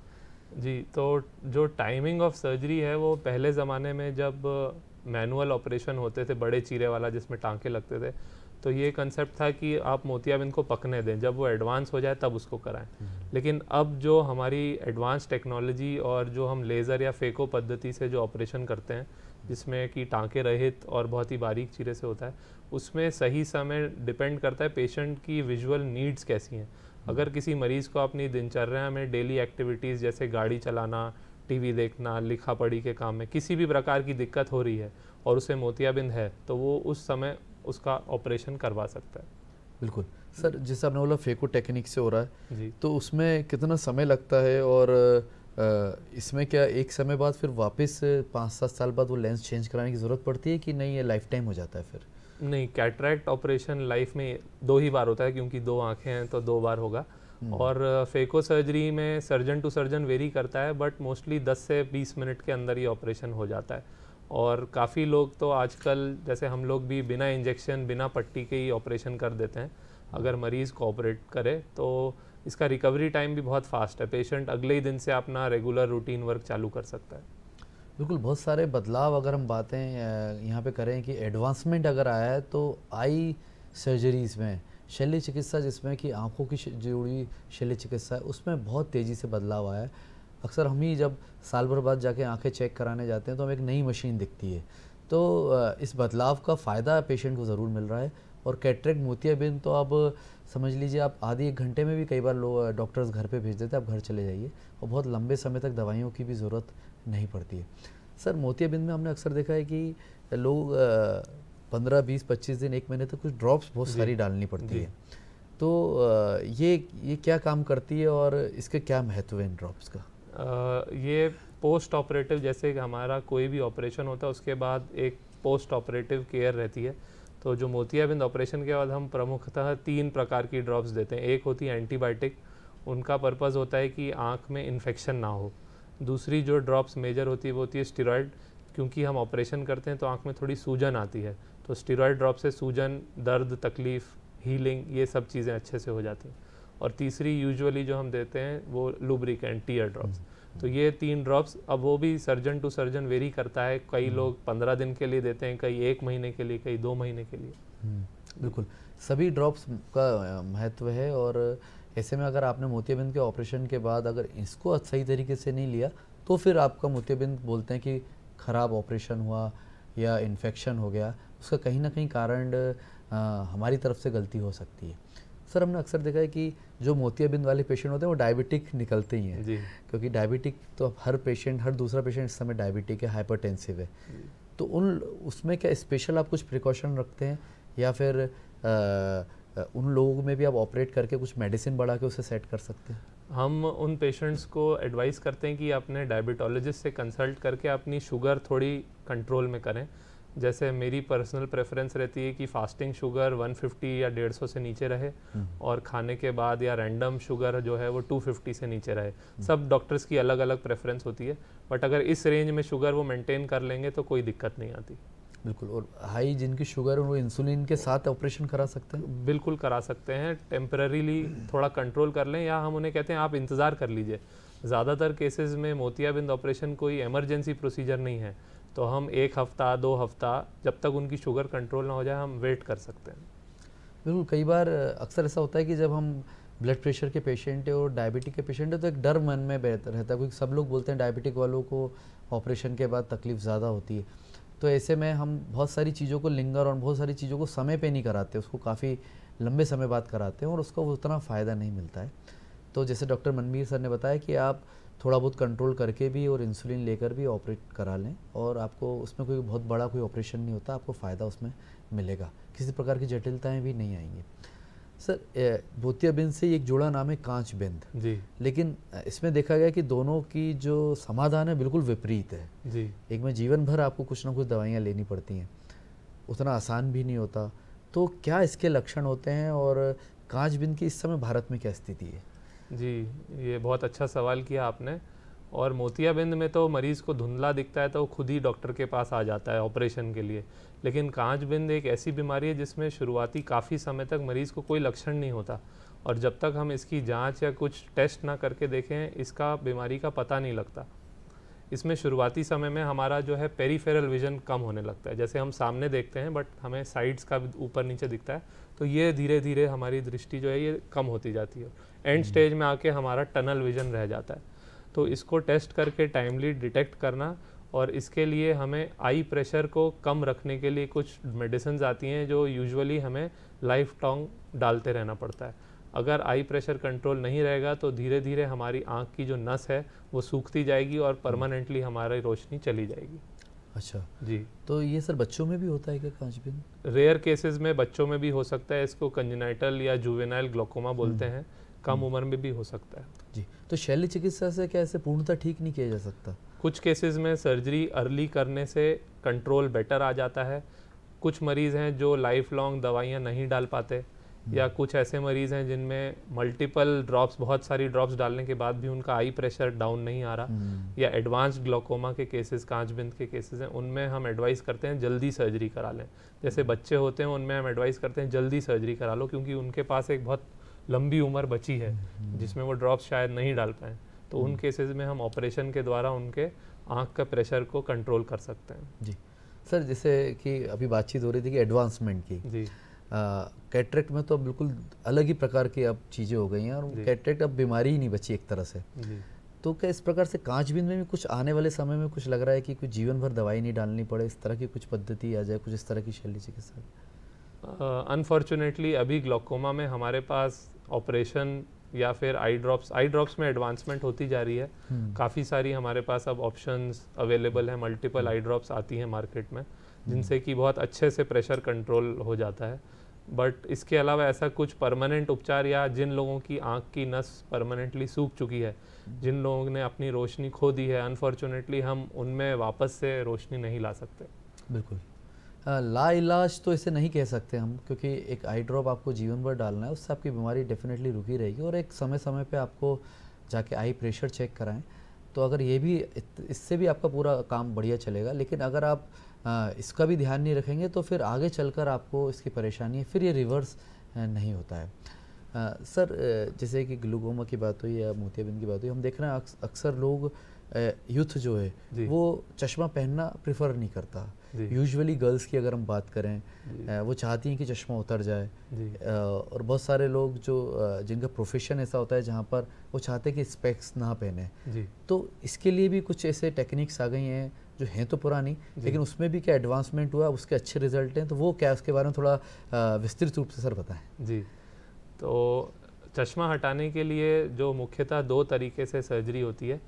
जी तो जो टाइमिंग ऑफ सर्जरी है वो पहले ज़माने में जब मैनुअल ऑपरेशन होते थे बड़े चीरे वाला जिसमें टाँके लगते थे तो ये कंसेप्ट था कि आप मोतियाबिंद को पकने दें जब वो एडवांस हो जाए तब उसको कराएं हम्म। लेकिन अब जो हमारी एडवांस टेक्नोलॉजी और जो हम लेज़र या फेको पद्धति से जो ऑपरेशन करते हैं जिसमें कि टांके रहित और बहुत ही बारीक चीरे से होता है उसमें सही समय डिपेंड करता है पेशेंट की विजुअल नीड्स कैसी हैं अगर हम्म। किसी मरीज़ को अपनी दिनचर्या में डेली एक्टिविटीज़ जैसे गाड़ी चलाना टीवी देखना लिखा पढ़ी के काम में किसी भी प्रकार की दिक्कत हो रही है और उसे मोतियाबिंद है तो वो उस समय उसका ऑपरेशन करवा सकता है बिल्कुल सर जैसे आपने बोला फेको टेक्निक से हो रहा है जी तो उसमें कितना समय लगता है और इसमें क्या एक समय बाद फिर वापस पाँच सात साल बाद वो लेंस चेंज कराने की ज़रूरत पड़ती है कि नहीं ये लाइफ टाइम हो जाता है फिर नहीं कैटरेक्ट ऑपरेशन लाइफ में दो ही बार होता है क्योंकि दो आँखें हैं तो दो बार होगा हम्म। और फेको सर्जरी में सर्जन टू सर्जन वेरी करता है बट मोस्टली 10 से 20 मिनट के अंदर ही ऑपरेशन हो जाता है और काफ़ी लोग तो आजकल जैसे हम लोग भी बिना इंजेक्शन बिना पट्टी के ही ऑपरेशन कर देते हैं अगर मरीज़ कोऑपरेट करे तो इसका रिकवरी टाइम भी बहुत फास्ट है पेशेंट अगले ही दिन से अपना रेगुलर रूटीन वर्क चालू कर सकता है बिल्कुल बहुत सारे बदलाव अगर हम बातें यहाँ पे करें कि एडवांसमेंट अगर आया है तो आई सर्जरीज़ में शल्य चिकित्सा जिसमें कि आँखों की जुड़ी शल्य चिकित्सा है उसमें बहुत तेज़ी से बदलाव आया है अक्सर हम ही जब साल भर बाद जाके आंखें चेक कराने जाते हैं तो हमें एक नई मशीन दिखती है तो इस बदलाव का फ़ायदा पेशेंट को ज़रूर मिल रहा है और कैटरिक मोतियाबिंद तो अब समझ लीजिए आप आधे एक घंटे में भी कई बार लोग डॉक्टर्स घर पे भेज देते हैं आप घर चले जाइए और बहुत लंबे समय तक दवाइयों की भी ज़रूरत नहीं पड़ती है सर मोतियाबिंद में हमने अक्सर देखा है कि लोग पंद्रह बीस पच्चीस दिन एक महीने तक कुछ ड्रॉप्स बहुत सारी डालनी पड़ती है तो ये ये क्या काम करती है और इसके क्या महत्व है इन ड्रॉप्स का आ, ये पोस्ट ऑपरेटिव जैसे हमारा कोई भी ऑपरेशन होता है उसके बाद एक पोस्ट ऑपरेटिव केयर रहती है तो जो मोतियाबिंद ऑपरेशन के बाद हम प्रमुखतः तीन प्रकार की ड्रॉप्स देते हैं एक होती है एंटीबायोटिक उनका पर्पज़ होता है कि आँख में इन्फेक्शन ना हो दूसरी जो ड्रॉप्स मेजर होती है वो होती है स्टीरॉयड क्योंकि हम ऑपरेशन करते हैं तो आँख में थोड़ी सूजन आती है तो स्टीरॉयड ड्रॉप से सूजन दर्द तकलीफ़ हीलिंग ये सब चीज़ें अच्छे से हो जाती हैं और तीसरी यूजुअली जो हम देते हैं वो लुब्रिकेंट टीयर ड्रॉप्स तो ये तीन ड्रॉप्स अब वो भी सर्जन टू सर्जन वेरी करता है कई हम्म। लोग पंद्रह दिन के लिए देते हैं कई एक महीने के लिए कई दो महीने के लिए हम्म, बिल्कुल सभी ड्रॉप्स का महत्व है और ऐसे में अगर आपने मोतियाबिंद के ऑपरेशन के बाद अगर इसको सही तरीके से नहीं लिया तो फिर आपका मोतियाबिंद बोलते हैं कि ख़राब ऑपरेशन हुआ या इन्फेक्शन हो गया उसका कहीं ना कहीं कारण हमारी तरफ से गलती हो सकती है सर हमने अक्सर देखा है कि जो मोतियाबिंद वाले पेशेंट होते हैं वो डायबिटिक निकलते ही हैं क्योंकि डायबिटिक तो अब हर पेशेंट हर दूसरा पेशेंट इस समय डायबिटिक है हाइपरटेंसिव है तो उन उसमें क्या स्पेशल आप कुछ प्रिकॉशन रखते हैं या फिर आ, उन लोगों में भी आप ऑपरेट करके कुछ मेडिसिन बढ़ा के उसे सेट कर सकते हैं हम उन पेशेंट्स को एडवाइस करते हैं कि अपने डायबिटोलॉजिस्ट से कंसल्ट करके अपनी शुगर थोड़ी कंट्रोल में करें जैसे मेरी पर्सनल प्रेफरेंस रहती है कि फास्टिंग शुगर 150 या 150 से नीचे रहे हम्म। और खाने के बाद या रैंडम शुगर जो है वो 250 से नीचे रहे हम्म। सब डॉक्टर्स की अलग अलग प्रेफरेंस होती है बट अगर इस रेंज में शुगर वो मेंटेन कर लेंगे तो कोई दिक्कत नहीं आती बिल्कुल और हाई जिनकी शुगर है वो इंसुलिन के साथ ऑपरेशन करा सकते हैं बिल्कुल करा सकते हैं टेम्परेरीली थोड़ा कंट्रोल कर लें या हम उन्हें कहते हैं आप इंतज़ार कर लीजिए ज़्यादातर केसेस में मोतियाबिंद ऑपरेशन कोई इमरजेंसी प्रोसीजर नहीं है तो हम एक हफ्ता दो हफ्ता जब तक उनकी शुगर कंट्रोल ना हो जाए हम वेट कर सकते हैं बिल्कुल कई बार अक्सर ऐसा होता है कि जब हम ब्लड प्रेशर के पेशेंट है और डायबिटिक के पेशेंट है तो एक डर मन में बेहतर रहता है क्योंकि सब लोग बोलते हैं डायबिटिक वालों को ऑपरेशन के बाद तकलीफ़ ज़्यादा होती है तो ऐसे में हम बहुत सारी चीज़ों को लिंगर और बहुत सारी चीज़ों को समय पे नहीं कराते उसको काफ़ी लंबे समय बाद कराते हैं और उसका उतना फ़ायदा नहीं मिलता है तो जैसे डॉक्टर मनमीर सर ने बताया कि आप थोड़ा बहुत कंट्रोल करके भी और इंसुलिन लेकर भी ऑपरेट करा लें और आपको उसमें कोई बहुत बड़ा कोई ऑपरेशन नहीं होता आपको फ़ायदा उसमें मिलेगा किसी प्रकार की जटिलताएँ भी नहीं आएंगी सर भूतिया बिंद से एक जुड़ा नाम है कांच बिंद जी लेकिन इसमें देखा गया कि दोनों की जो समाधान है बिल्कुल विपरीत है जी एक में जीवन भर आपको कुछ ना कुछ दवाइयाँ लेनी पड़ती हैं उतना आसान भी नहीं होता तो क्या इसके लक्षण होते हैं और कांच बिंद की इस समय भारत में क्या स्थिति है जी ये बहुत अच्छा सवाल किया आपने और मोतियाबिंद में तो मरीज़ को धुंधला दिखता है तो वो खुद ही डॉक्टर के पास आ जाता है ऑपरेशन के लिए लेकिन कांचबिंद एक ऐसी बीमारी है जिसमें शुरुआती काफ़ी समय तक मरीज़ को कोई लक्षण नहीं होता और जब तक हम इसकी जांच या कुछ टेस्ट ना करके देखें इसका बीमारी का पता नहीं लगता इसमें शुरुआती समय में हमारा जो है पेरीफेरल विजन कम होने लगता है जैसे हम सामने देखते हैं बट हमें साइड्स का ऊपर नीचे दिखता है तो ये धीरे धीरे हमारी दृष्टि जो है ये कम होती जाती है एंड स्टेज हम्म। में आके हमारा टनल विजन रह जाता है तो इसको टेस्ट करके टाइमली डिटेक्ट करना और इसके लिए हमें आई प्रेशर को कम रखने के लिए कुछ मेडिसिन आती हैं जो यूजुअली हमें लाइफ लॉन्ग डालते रहना पड़ता है अगर आई प्रेशर कंट्रोल नहीं रहेगा तो धीरे धीरे हमारी आँख की जो नस है वो सूखती जाएगी और परमानेंटली हम्म। हमारी रोशनी चली जाएगी अच्छा जी तो ये सर बच्चों में भी होता है क्या कांचबिंद रेयर केसेस में बच्चों में भी हो सकता है इसको कंजनाइटल या जुवेनाइल ग्लोकोमा बोलते हम्म। हैं कम हम्म। उम्र में भी हो सकता है जी तो शैल्य चिकित्सा से क्या ऐसे पूर्णतः ठीक नहीं किया जा सकता कुछ केसेस में सर्जरी अर्ली करने से कंट्रोल बेटर आ जाता है कुछ मरीज़ हैं जो लाइफ लॉन्ग दवाइयाँ नहीं डाल पाते हम्म। या कुछ ऐसे मरीज़ हैं जिनमें मल्टीपल ड्रॉप्स बहुत सारी ड्रॉप्स डालने के बाद भी उनका आई प्रेशर डाउन नहीं आ रहा हम्म। या एडवांस ग्लोकोमा के केसेस कांचबिंद के केसेस हैं उनमें हम एडवाइस करते हैं जल्दी सर्जरी करा लें जैसे हम्म। बच्चे होते हैं उनमें हम एडवाइस करते हैं जल्दी सर्जरी करा लो क्योंकि उनके पास एक बहुत लंबी उम्र बची है जिसमें वो ड्रॉप्स शायद नहीं डाल पाएँ तो उन केसेज में हम ऑपरेशन के द्वारा उनके आँख का प्रेशर को कंट्रोल कर सकते हैं जी सर जैसे कि अभी बातचीत हो रही थी कि एडवांसमेंट की जी कैटरेक्ट में तो अब बिल्कुल अलग ही प्रकार की अब चीज़ें हो गई हैं और कैटरेक्ट अब बीमारी ही नहीं बची एक तरह से तो क्या इस प्रकार से बिंद में भी कुछ आने वाले समय में कुछ लग रहा है कि कुछ जीवन भर दवाई नहीं डालनी पड़े इस तरह की कुछ पद्धति आ जाए कुछ इस तरह की शैली चिकित्सा अनफॉर्चुनेटली अभी ग्लोकोमा में हमारे पास ऑपरेशन या फिर आई ड्रॉप्स आई ड्रॉप्स में एडवांसमेंट होती जा रही है हम्म। काफ़ी सारी हमारे पास अब ऑप्शंस अवेलेबल हैं मल्टीपल आई ड्रॉप्स आती हैं मार्केट में हम्म। जिनसे कि बहुत अच्छे से प्रेशर कंट्रोल हो जाता है बट इसके अलावा ऐसा कुछ परमानेंट उपचार या जिन लोगों की आँख की नस परमानेंटली सूख चुकी है जिन लोगों ने अपनी रोशनी खो दी है अनफॉर्चुनेटली हम उनमें वापस से रोशनी नहीं ला सकते बिल्कुल ला इलाज तो इसे नहीं कह सकते हम क्योंकि एक आई ड्रॉप आपको जीवन भर डालना है उससे आपकी बीमारी डेफिनेटली रुकी रहेगी और एक समय समय पे आपको जाके आई प्रेशर चेक कराएं तो अगर ये भी इससे भी आपका पूरा काम बढ़िया चलेगा लेकिन अगर आप हाँ, इसका भी ध्यान नहीं रखेंगे तो फिर आगे चलकर आपको इसकी परेशानी है फिर ये रिवर्स नहीं होता है आ, सर जैसे कि ग्लूकोमा की बात हुई या मोतियाबिंद की बात हुई हम देख रहे हैं अक्सर लोग यूथ जो है वो चश्मा पहनना प्रेफर नहीं करता यूजुअली गर्ल्स की अगर हम बात करें वो चाहती हैं कि चश्मा उतर जाए और बहुत सारे लोग जो जिनका प्रोफेशन ऐसा होता है जहाँ पर वो चाहते हैं कि स्पेक्स ना पहने तो इसके लिए भी कुछ ऐसे टेक्निक्स आ गई हैं जो हैं तो पुरानी लेकिन उसमें भी क्या एडवांसमेंट हुआ उसके अच्छे रिजल्ट हैं तो वो क्या उसके बारे में थोड़ा विस्तृत रूप से सर बताएं जी तो चश्मा हटाने के लिए जो मुख्यतः दो तरीके से सर्जरी होती है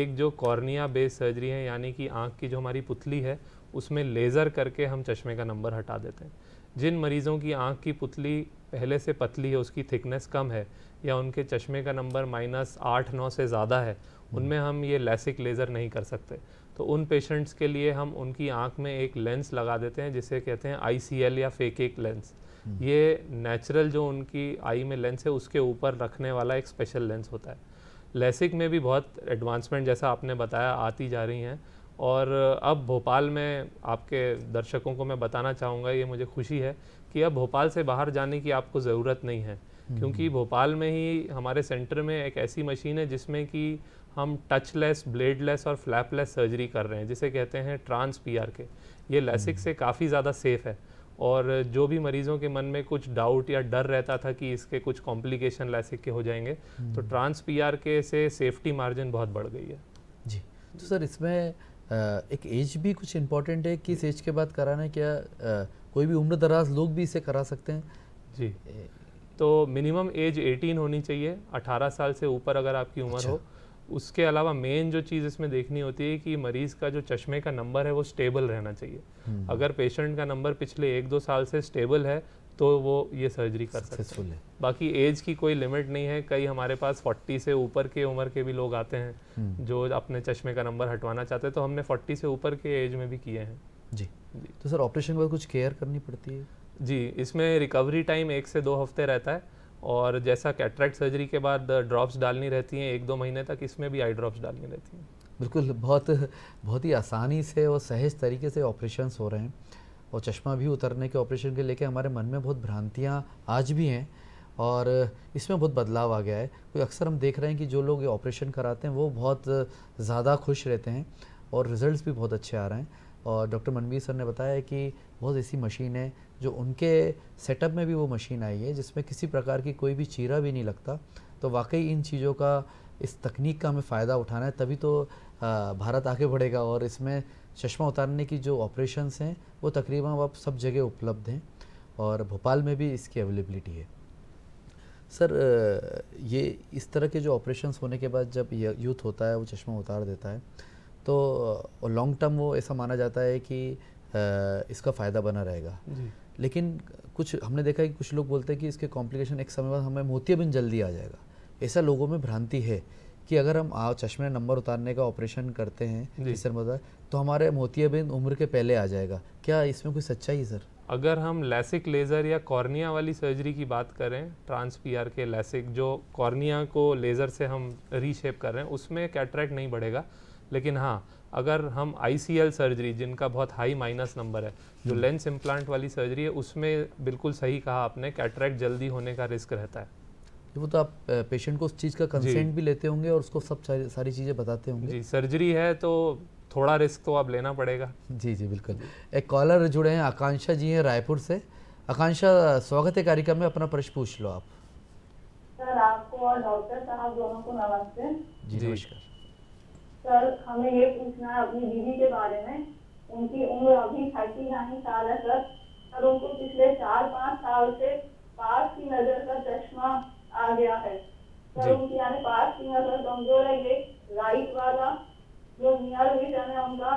एक जो कॉर्निया बेस्ड सर्जरी है यानी कि आँख की जो हमारी पुतली है उसमें लेज़र करके हम चश्मे का नंबर हटा देते हैं जिन मरीज़ों की आँख की पुतली पहले से पतली है उसकी थिकनेस कम है या उनके चश्मे का नंबर माइनस आठ नौ से ज़्यादा है उनमें हम ये लेसिक लेज़र नहीं कर सकते तो उन पेशेंट्स के लिए हम उनकी आंख में एक लेंस लगा देते हैं जिसे कहते हैं आईसीएल या फेक एक लेंस हम्म। ये नेचुरल जो उनकी आई में लेंस है उसके ऊपर रखने वाला एक स्पेशल लेंस होता है लेसिक में भी बहुत एडवांसमेंट जैसा आपने बताया आती जा रही हैं और अब भोपाल में आपके दर्शकों को मैं बताना चाहूँगा ये मुझे खुशी है कि अब भोपाल से बाहर जाने की आपको ज़रूरत नहीं है हम्म। क्योंकि भोपाल में ही हमारे सेंटर में एक ऐसी मशीन है जिसमें कि हम टचलेस ब्लेडलेस और फ्लैपलेस सर्जरी कर रहे हैं जिसे कहते हैं ट्रांस पी आर के ये लेसिक से काफ़ी ज़्यादा सेफ़ है और जो भी मरीज़ों के मन में कुछ डाउट या डर रहता था कि इसके कुछ कॉम्प्लिकेशन लेसिक के हो जाएंगे तो ट्रांस पी आर के से सेफ्टी मार्जिन बहुत बढ़ गई है जी तो सर इसमें एक एज भी कुछ इम्पोर्टेंट है किस एज के बाद कराना क्या कोई भी उम्र दराज लोग भी इसे करा सकते हैं जी तो मिनिमम एज 18 होनी चाहिए 18 साल से ऊपर अगर आपकी उम्र अच्छा। हो उसके अलावा मेन जो चीज़ इसमें देखनी होती है कि मरीज़ का जो चश्मे का नंबर है वो स्टेबल रहना चाहिए हम्म। अगर पेशेंट का नंबर पिछले एक दो साल से स्टेबल है तो वो ये सर्जरी कर सकते हैं बाकी एज की कोई लिमिट नहीं है कई हमारे पास 40 से ऊपर के उम्र के भी लोग आते हैं हम्म। जो अपने चश्मे का नंबर हटवाना चाहते हैं तो हमने 40 से ऊपर के एज में भी किए हैं जी जी तो सर ऑपरेशन के बाद कुछ केयर करनी पड़ती है जी इसमें रिकवरी टाइम एक से दो हफ्ते रहता है और जैसा कैटरेक्ट सर्जरी के बाद ड्रॉप्स डालनी रहती हैं एक दो महीने तक इसमें भी आई ड्रॉप्स डालनी रहती हैं बिल्कुल बहुत बहुत ही आसानी से और सहज तरीके से ऑपरेशन हो रहे हैं और चश्मा भी उतरने के ऑपरेशन के लेके हमारे मन में बहुत भ्रांतियाँ आज भी हैं और इसमें बहुत बदलाव आ गया है कोई अक्सर हम देख रहे हैं कि जो लोग ऑपरेशन कराते हैं वो बहुत ज़्यादा खुश रहते हैं और रिज़ल्ट भी बहुत अच्छे आ रहे हैं और डॉक्टर मनवीर सर ने बताया कि बहुत ऐसी मशीन है जो उनके सेटअप में भी वो मशीन आई है जिसमें किसी प्रकार की कोई भी चीरा भी नहीं लगता तो वाकई इन चीज़ों का इस तकनीक का हमें फ़ायदा उठाना है तभी तो भारत आगे बढ़ेगा और इसमें चश्मा उतारने की जो ऑपरेशंस हैं वो तकरीबन अब सब जगह उपलब्ध हैं और भोपाल में भी इसकी अवेलेबिलिटी है सर ये इस तरह के जो ऑपरेशंस होने के बाद जब यूथ होता है वो चश्मा उतार देता है तो लॉन्ग टर्म वो ऐसा माना जाता है कि इसका फ़ायदा बना रहेगा लेकिन कुछ हमने देखा है कि कुछ लोग बोलते हैं कि इसके कॉम्प्लिकेशन एक समय बाद हमें मोतियाबिंद जल्दी आ जाएगा ऐसा लोगों में भ्रांति है कि अगर हम चश्मे नंबर उतारने का ऑपरेशन करते हैं सर मदर तो हमारे मोतियाबिंद उम्र के पहले आ जाएगा क्या इसमें कोई सच्चाई है सर अगर हम लैसिक लेज़र या कॉर्निया वाली सर्जरी की बात करें ट्रांस पी के लैसिक जो कॉर्निया को लेज़र से हम रीशेप कर रहे हैं उसमें कैटरेक्ट नहीं बढ़ेगा लेकिन हाँ अगर हम आई सर्जरी जिनका बहुत हाई माइनस नंबर है जो लेंस इम्प्लांट हम्म। वाली सर्जरी है उसमें बिल्कुल सही कहा आपने कैटरेक्ट जल्दी होने का रिस्क रहता है वो तो आप पेशेंट को उस चीज़ का कंसेंट भी लेते होंगे और उसको सब सारी, सारी चीज़ें बताते होंगे जी सर्जरी है तो थोड़ा रिस्क तो आप लेना पड़ेगा जी जी बिल्कुल एक कॉलर जुड़े हैं आकांक्षा जी हैं रायपुर से आकांक्षा स्वागत है कार्यक्रम में अपना प्रश्न पूछ लो आप सर आपको और डॉक्टर साहब दोनों को नमस्ते जी नमस्कार सर हमें ये पूछना है अपनी दीदी के बारे में उनकी उम्र अभी थर्टी नाइन साल है सर सर उनको पिछले चार पाँच साल से पास की नज़र का चश्मा आ गया है सर उनकी यानी पास की नज़र कमजोर है ये राइट वाला जो नियर विजन है उनका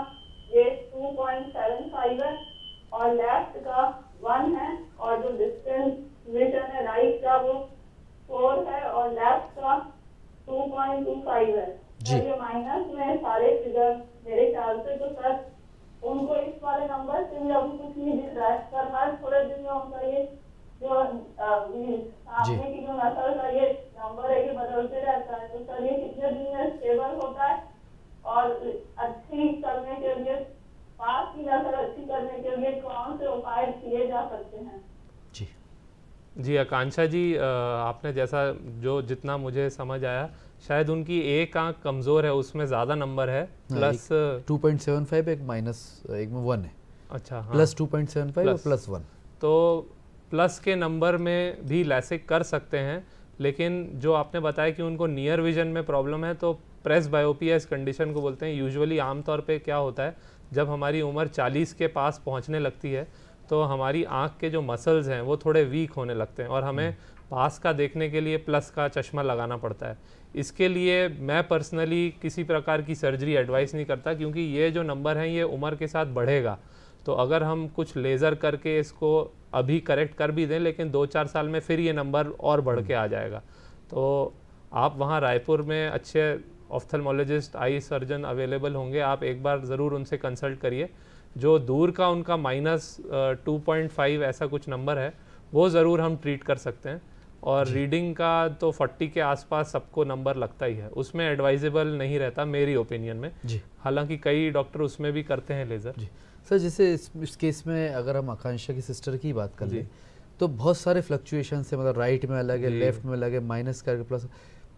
ये टू पॉइंट सेवन फाइव है और लेफ्ट का वन है और जो डिस्टेंस विजन है राइट का वो फोर है और लेफ्ट का टू पॉइंट टू फाइव है जी माइनस में सारे फिगर मेरे ख्याल से तो सर उनको इस वाले नंबर से भी अभी कुछ नहीं दिख रहा है सर हर थोड़े दिन में उनका ये जो सामने की जो नसल का ये नंबर है ये बदलते रहता है तो सर ये कितने दिन में स्टेबल होता है और अच्छी करने के लिए पास की नसल अच्छी करने के लिए कौन से उपाय किए जा सकते हैं जी जी आकांक्षा जी आपने जैसा जो जितना मुझे समझ आया शायद उनकी एक आंख कमजोर है उसमें ज्यादा नंबर है plus two point seven five एक माइनस एक में वन है अच्छा हाँ, plus two point seven five plus one तो प्लस के नंबर में भी लैसिक कर सकते हैं लेकिन जो आपने बताया कि उनको नियर विजन में प्रॉब्लम है तो प्रेस बायोपिया इस कंडीशन को बोलते हैं यूजुअली आमतौर पे क्या होता है जब हमारी उम्र 40 के पास पहुंचने लगती है तो हमारी आँख के जो मसल्स हैं वो थोड़े वीक होने लगते हैं और हमें हम्म। पास का देखने के लिए प्लस का चश्मा लगाना पड़ता है इसके लिए मैं पर्सनली किसी प्रकार की सर्जरी एडवाइस नहीं करता क्योंकि ये जो नंबर है ये उम्र के साथ बढ़ेगा तो अगर हम कुछ लेज़र करके इसको अभी करेक्ट कर भी दें लेकिन दो चार साल में फिर ये नंबर और बढ़ के आ जाएगा तो आप वहाँ रायपुर में अच्छे ऑफ्थलमोलॉजिस्ट आई सर्जन अवेलेबल होंगे आप एक बार ज़रूर उनसे कंसल्ट करिए जो दूर का उनका माइनस टू पॉइंट फाइव ऐसा कुछ नंबर है वो ज़रूर हम ट्रीट कर सकते हैं और रीडिंग का तो 40 के आसपास सबको नंबर लगता ही है उसमें एडवाइजेबल नहीं रहता मेरी ओपिनियन में हालांकि कई डॉक्टर उसमें भी करते हैं लेज़र जी सर जैसे इस, इस केस में अगर हम आकांक्षा की सिस्टर की बात कर लें तो बहुत सारे फ्लक्चुएशन है मतलब राइट में अलग है लेफ्ट में अलग है माइनस करके प्लस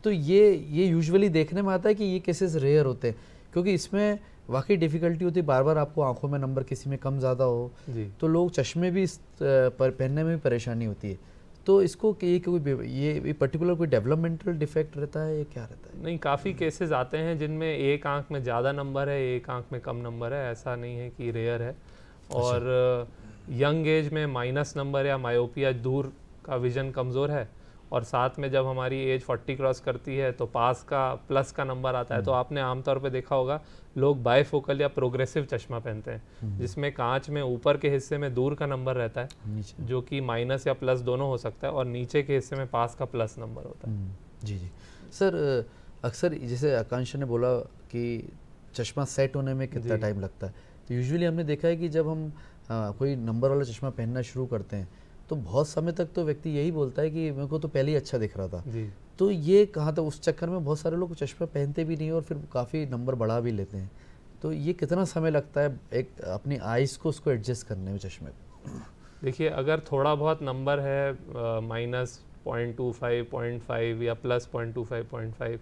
तो ये ये यूजली देखने में आता है कि ये केसेस रेयर होते हैं क्योंकि इसमें वाकई डिफ़िकल्टी होती है बार बार आपको आंखों में नंबर किसी में कम ज़्यादा हो तो लोग चश्मे भी इस पर पहनने में भी परेशानी होती है तो इसको कि ये कोई ये, पर्टिकुलर कोई डेवलपमेंटल डिफेक्ट रहता है या क्या रहता है नहीं काफ़ी केसेस हम्म। आते हैं जिनमें एक आंख में ज़्यादा नंबर है एक आंख में कम नंबर है ऐसा नहीं है कि रेयर है अच्छा। और यंग एज में माइनस नंबर या मायोपिया दूर का विजन कमज़ोर है और साथ में जब हमारी एज 40 क्रॉस करती है तो पास का प्लस का नंबर आता है तो हम्म। आपने आमतौर पर देखा होगा लोग बायफोकल या प्रोग्रेसिव चश्मा पहनते हैं हम्म। जिसमें कांच में ऊपर के हिस्से में दूर का नंबर रहता है जो कि माइनस या प्लस दोनों हो सकता है और नीचे के हिस्से में पास का प्लस नंबर होता है हम्म, जी जी सर अक्सर जैसे आकांक्षा ने बोला कि चश्मा सेट होने में कितना टाइम लगता है तो यूजुअली हमने देखा है कि जब हम आ, कोई नंबर वाला चश्मा पहनना शुरू करते हैं तो बहुत समय तक तो व्यक्ति यही बोलता है कि मेरे को तो पहले ही अच्छा दिख रहा था जी तो ये कहाँ था उस चक्कर में बहुत सारे लोग चश्मा पहनते भी नहीं और फिर काफ़ी नंबर बढ़ा भी लेते हैं तो ये कितना समय लगता है एक अपनी आइज़ को उसको एडजस्ट करने में चश्मे को देखिए अगर थोड़ा बहुत नंबर है minus point two five point five या plus point two five point five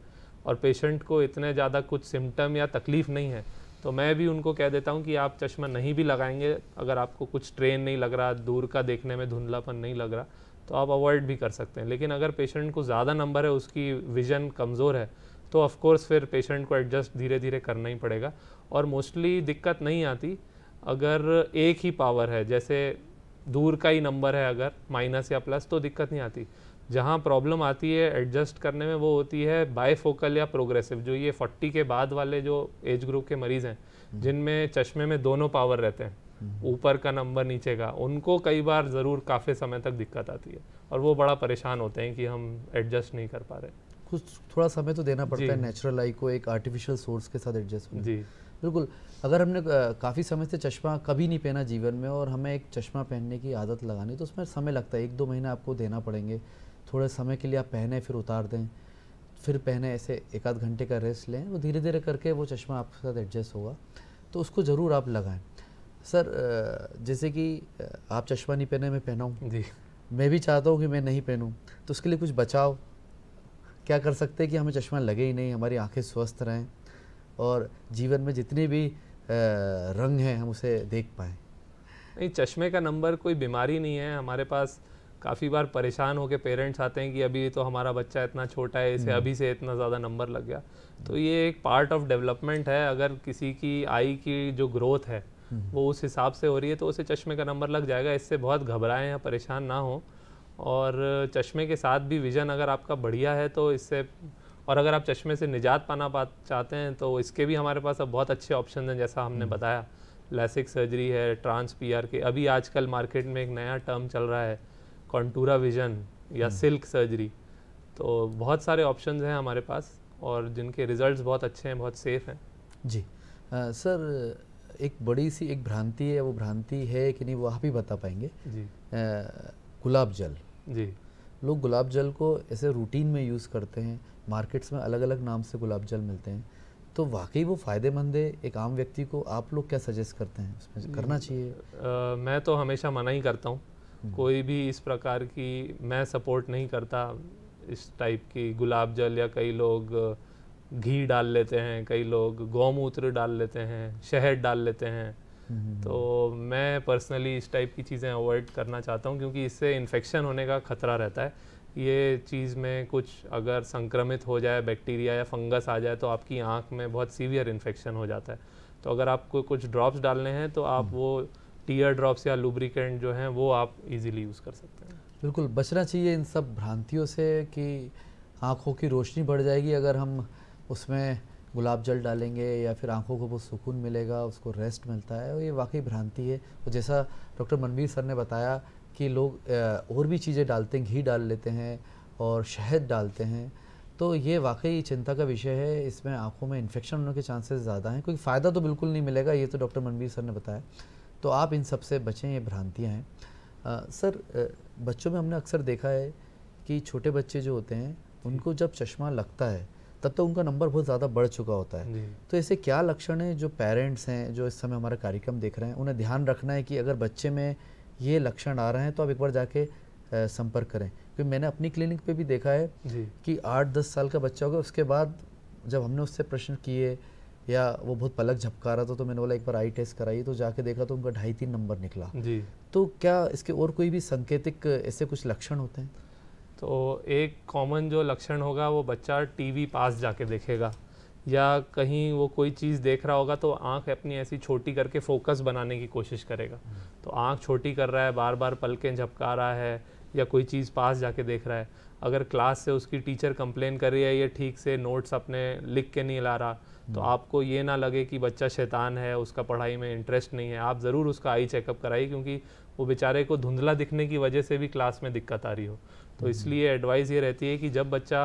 और पेशेंट को इतने ज़्यादा कुछ सिम्टम या तकलीफ़ नहीं है तो मैं भी उनको कह देता हूँ कि आप चश्मा नहीं भी लगाएंगे अगर आपको कुछ ट्रेन नहीं लग रहा दूर का देखने में धुंधलापन नहीं लग रहा तो आप अवॉइड भी कर सकते हैं लेकिन अगर पेशेंट को ज़्यादा नंबर है उसकी विज़न कमज़ोर है तो ऑफ़कोर्स फिर पेशेंट को एडजस्ट धीरे धीरे करना ही पड़ेगा और मोस्टली दिक्कत नहीं आती अगर एक ही पावर है जैसे दूर का ही नंबर है अगर माइनस या प्लस तो दिक्कत नहीं आती जहाँ प्रॉब्लम आती है एडजस्ट करने में वो होती है बायफोकल या प्रोग्रेसिव जो ये 40 के बाद वाले जो एज ग्रुप के मरीज़ हैं हम्म। जिनमें चश्मे में दोनों पावर रहते हैं हम्म। ऊपर का नंबर नीचे का उनको कई बार ज़रूर काफ़ी समय तक दिक्कत आती है और वो बड़ा परेशान होते हैं कि हम एडजस्ट नहीं कर पा रहे कुछ थोड़ा समय तो देना पड़ता है नेचुरल आई को एक आर्टिफिशियल सोर्स के साथ एडजस्ट जी बिल्कुल अगर हमने काफ़ी समय से चश्मा कभी नहीं पहना जीवन में और हमें एक चश्मा पहनने की आदत लगानी तो उसमें समय लगता है एक दो महीने आपको देना पड़ेंगे थोड़े समय के लिए आप पहने फिर उतार दें फिर पहने ऐसे एक आध घंटे का रेस्ट लें वो धीरे धीरे करके वो चश्मा आपके साथ एडजस्ट होगा तो उसको ज़रूर आप लगाएं सर जैसे कि आप चश्मा नहीं पहने मैं पहनाऊँ जी मैं भी चाहता हूँ कि मैं नहीं पहनूँ तो उसके लिए कुछ बचाव क्या कर सकते हैं कि हमें चश्मा लगे ही नहीं हमारी आंखें स्वस्थ रहें और जीवन में जितने भी रंग हैं हम उसे देख पाएँ नहीं चश्मे का नंबर कोई बीमारी नहीं है हमारे पास काफ़ी बार परेशान होकर पेरेंट्स आते हैं कि अभी तो हमारा बच्चा इतना छोटा है इसे हम्म। अभी से इतना ज़्यादा नंबर लग गया तो ये एक पार्ट ऑफ डेवलपमेंट है अगर किसी की आई की जो ग्रोथ है हम्म। वो उस हिसाब से हो रही है तो उसे चश्मे का नंबर लग जाएगा इससे बहुत घबराएं या परेशान ना हो और चश्मे के साथ भी विज़न अगर आपका बढ़िया है तो इससे और अगर आप चश्मे से निजात पाना पा चाहते हैं तो इसके भी हमारे पास अब बहुत अच्छे ऑप्शन हैं जैसा हमने हम्म। बताया लैसिक सर्जरी है ट्रांस पी के अभी आजकल मार्केट में एक नया टर्म चल रहा है कॉन्टूरा विजन या हम्म। सिल्क सर्जरी तो बहुत सारे ऑप्शन हैं हमारे पास और जिनके रिजल्ट्स बहुत अच्छे हैं बहुत सेफ़ हैं जी आ, सर एक बड़ी सी एक भ्रांति है वो भ्रांति है कि नहीं वो आप ही बता पाएंगे जी गुलाब जल जी लोग गुलाब जल को ऐसे रूटीन में यूज़ करते हैं मार्केट्स में अलग अलग नाम से गुलाब जल मिलते हैं तो वाकई वो फ़ायदेमंद है एक आम व्यक्ति को आप लोग क्या सजेस्ट करते हैं उसमें करना चाहिए आ, मैं तो हमेशा मना ही करता हूँ हम्म। कोई भी इस प्रकार की मैं सपोर्ट नहीं करता इस टाइप की गुलाब जल या कई लोग घी डाल लेते हैं कई लोग गौमूत्र डाल लेते हैं शहद डाल लेते हैं हम्म। तो मैं पर्सनली इस टाइप की चीज़ें अवॉइड करना चाहता हूँ क्योंकि इससे इन्फेक्शन होने का खतरा रहता है ये चीज़ में कुछ अगर संक्रमित हो जाए बैक्टीरिया या फंगस आ जाए तो आपकी आँख में बहुत सीवियर इन्फेक्शन हो जाता है तो अगर आपको कुछ ड्रॉप्स डालने हैं तो आप हम्म। वो टीयर ड्रॉप्स या लुब्रिकेंट जो हैं वो आप इजीली यूज़ कर सकते हैं बिल्कुल बचना चाहिए इन सब भ्रांतियों से कि आँखों की रोशनी बढ़ जाएगी अगर हम उसमें गुलाब जल डालेंगे या फिर आँखों को वो सुकून मिलेगा उसको रेस्ट मिलता है ये वाकई भ्रांति है और जैसा डॉक्टर मनवीर सर ने बताया कि लोग और भी चीज़ें डालते हैं घी डाल लेते हैं और शहद डालते हैं तो ये वाकई चिंता का विषय है इसमें आँखों में इन्फेक्शन होने के चांसेस ज़्यादा हैं क्योंकि फ़ायदा तो बिल्कुल नहीं मिलेगा ये तो डॉक्टर मनवीर सर ने बताया तो आप इन सब से बचें ये भ्रांतियाँ हैं सर बच्चों में हमने अक्सर देखा है कि छोटे बच्चे जो होते हैं उनको जब चश्मा लगता है तब तो उनका नंबर बहुत ज़्यादा बढ़ चुका होता है तो ऐसे क्या लक्षण हैं जो पेरेंट्स हैं जो इस समय हमारा कार्यक्रम देख रहे हैं उन्हें ध्यान रखना है कि अगर बच्चे में ये लक्षण आ रहे हैं तो आप एक बार जाके संपर्क करें क्योंकि मैंने अपनी क्लिनिक पे भी देखा है कि आठ दस साल का बच्चा होगा उसके बाद जब हमने उससे प्रश्न किए या वो बहुत पलक झपका रहा था तो मैंने बोला एक बार आई टेस्ट कराई तो जाके देखा तो उनका ढाई तीन नंबर निकला जी तो क्या इसके और कोई भी संकेतिक ऐसे कुछ लक्षण होते हैं तो एक कॉमन जो लक्षण होगा वो बच्चा टीवी पास जाके देखेगा या कहीं वो कोई चीज़ देख रहा होगा तो आँख अपनी ऐसी छोटी करके फोकस बनाने की कोशिश करेगा तो आँख छोटी कर रहा है बार बार पलकें झपका रहा है या कोई चीज़ पास जाके देख रहा है अगर क्लास से उसकी टीचर कंप्लेन कर रही है ये ठीक से नोट्स अपने लिख के नहीं ला रहा तो हम्म। आपको ये ना लगे कि बच्चा शैतान है उसका पढ़ाई में इंटरेस्ट नहीं है आप ज़रूर उसका आई चेकअप कराइए क्योंकि वो बेचारे को धुंधला दिखने की वजह से भी क्लास में दिक्कत आ रही हो तो हम्म। इसलिए एडवाइस ये रहती है कि जब बच्चा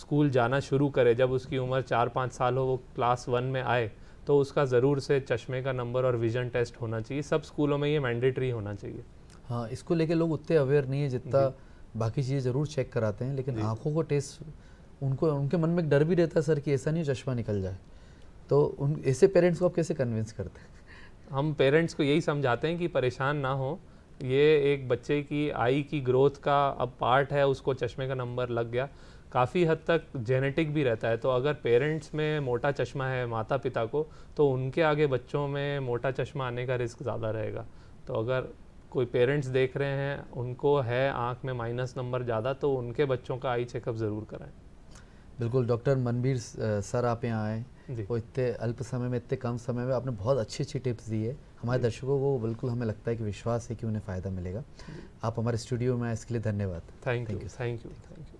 स्कूल जाना शुरू करे जब उसकी उम्र चार पाँच साल हो वो क्लास वन में आए तो उसका ज़रूर से चश्मे का नंबर और विज़न टेस्ट होना चाहिए सब स्कूलों में ये मैंडेटरी होना चाहिए हाँ इसको लेके लोग उतने अवेयर नहीं है जितना बाकी चीज़ें ज़रूर चेक कराते हैं लेकिन आँखों को टेस्ट उनको उनके मन में एक डर भी रहता है सर कि ऐसा नहीं चश्मा निकल जाए तो उन ऐसे पेरेंट्स को आप कैसे कन्विंस करते हैं हम पेरेंट्स को यही समझाते हैं कि परेशान ना हो ये एक बच्चे की आई की ग्रोथ का अब पार्ट है उसको चश्मे का नंबर लग गया काफ़ी हद तक जेनेटिक भी रहता है तो अगर पेरेंट्स में मोटा चश्मा है माता पिता को तो उनके आगे बच्चों में मोटा चश्मा आने का रिस्क ज़्यादा रहेगा तो अगर कोई पेरेंट्स देख रहे हैं उनको है आँख में माइनस नंबर ज़्यादा तो उनके बच्चों का आई चेकअप ज़रूर कराएं बिल्कुल डॉक्टर मनबीर सर आप यहाँ आए वो इतने अल्प समय में इतने कम समय में आपने बहुत अच्छी अच्छी टिप्स दी है हमारे दर्शकों को बिल्कुल हमें लगता है कि विश्वास है कि उन्हें फ़ायदा मिलेगा आप हमारे स्टूडियो में आए इसके लिए धन्यवाद thank you thank you thank you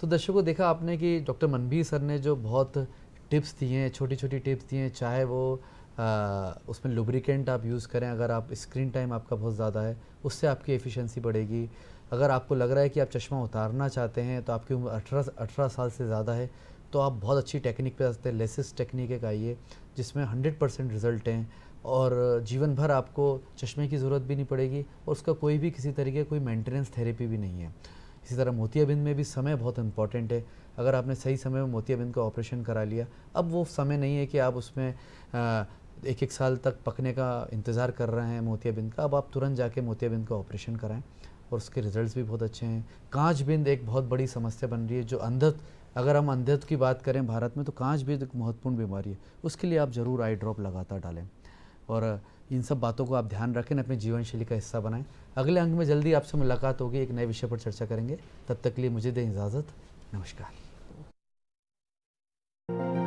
तो दर्शकों देखा आपने कि डॉक्टर मनबीर सर ने जो बहुत टिप्स दिए हैं छोटी छोटी टिप्स दिए हैं चाहे वो आ, उसमें लुब्रिकेंट आप यूज़ करें अगर आप स्क्रीन टाइम आपका बहुत ज़्यादा है उससे आपकी एफिशिएंसी बढ़ेगी अगर आपको लग रहा है कि आप चश्मा उतारना चाहते हैं तो आपकी उम्र अठारह अठारह साल से ज़्यादा है तो आप बहुत अच्छी टेक्निक पे आते सकते हैं लेसिस टेक्निक एक आइए जिसमें हंड्रेड परसेंट रिजल्ट हैं और जीवन भर आपको चश्मे की ज़रूरत भी नहीं पड़ेगी और उसका कोई भी किसी तरीके कोई मेंटेनेंस थेरेपी भी नहीं है इसी तरह मोतियाबिंद में भी समय बहुत इंपॉर्टेंट है अगर आपने सही समय में मोतियाबिंद का ऑपरेशन करा लिया अब वो समय नहीं है कि आप उसमें एक एक साल तक पकने का इंतज़ार कर रहे हैं मोतियाबिंद का अब आप तुरंत जाके मोतियाबिंद का ऑपरेशन कराएं और उसके रिजल्ट्स भी बहुत अच्छे हैं कांच बिंद एक बहुत बड़ी समस्या बन रही है जो अंधत अगर हम अंधत की बात करें भारत में तो कांच बिंद एक महत्वपूर्ण बीमारी है उसके लिए आप ज़रूर आई ड्रॉप लगातार डालें और इन सब बातों को आप ध्यान रखें अपनी जीवन शैली का हिस्सा बनाएं अगले अंक में जल्दी आपसे मुलाकात होगी एक नए विषय पर चर्चा करेंगे तब तक के लिए मुझे दें इजाज़त नमस्कार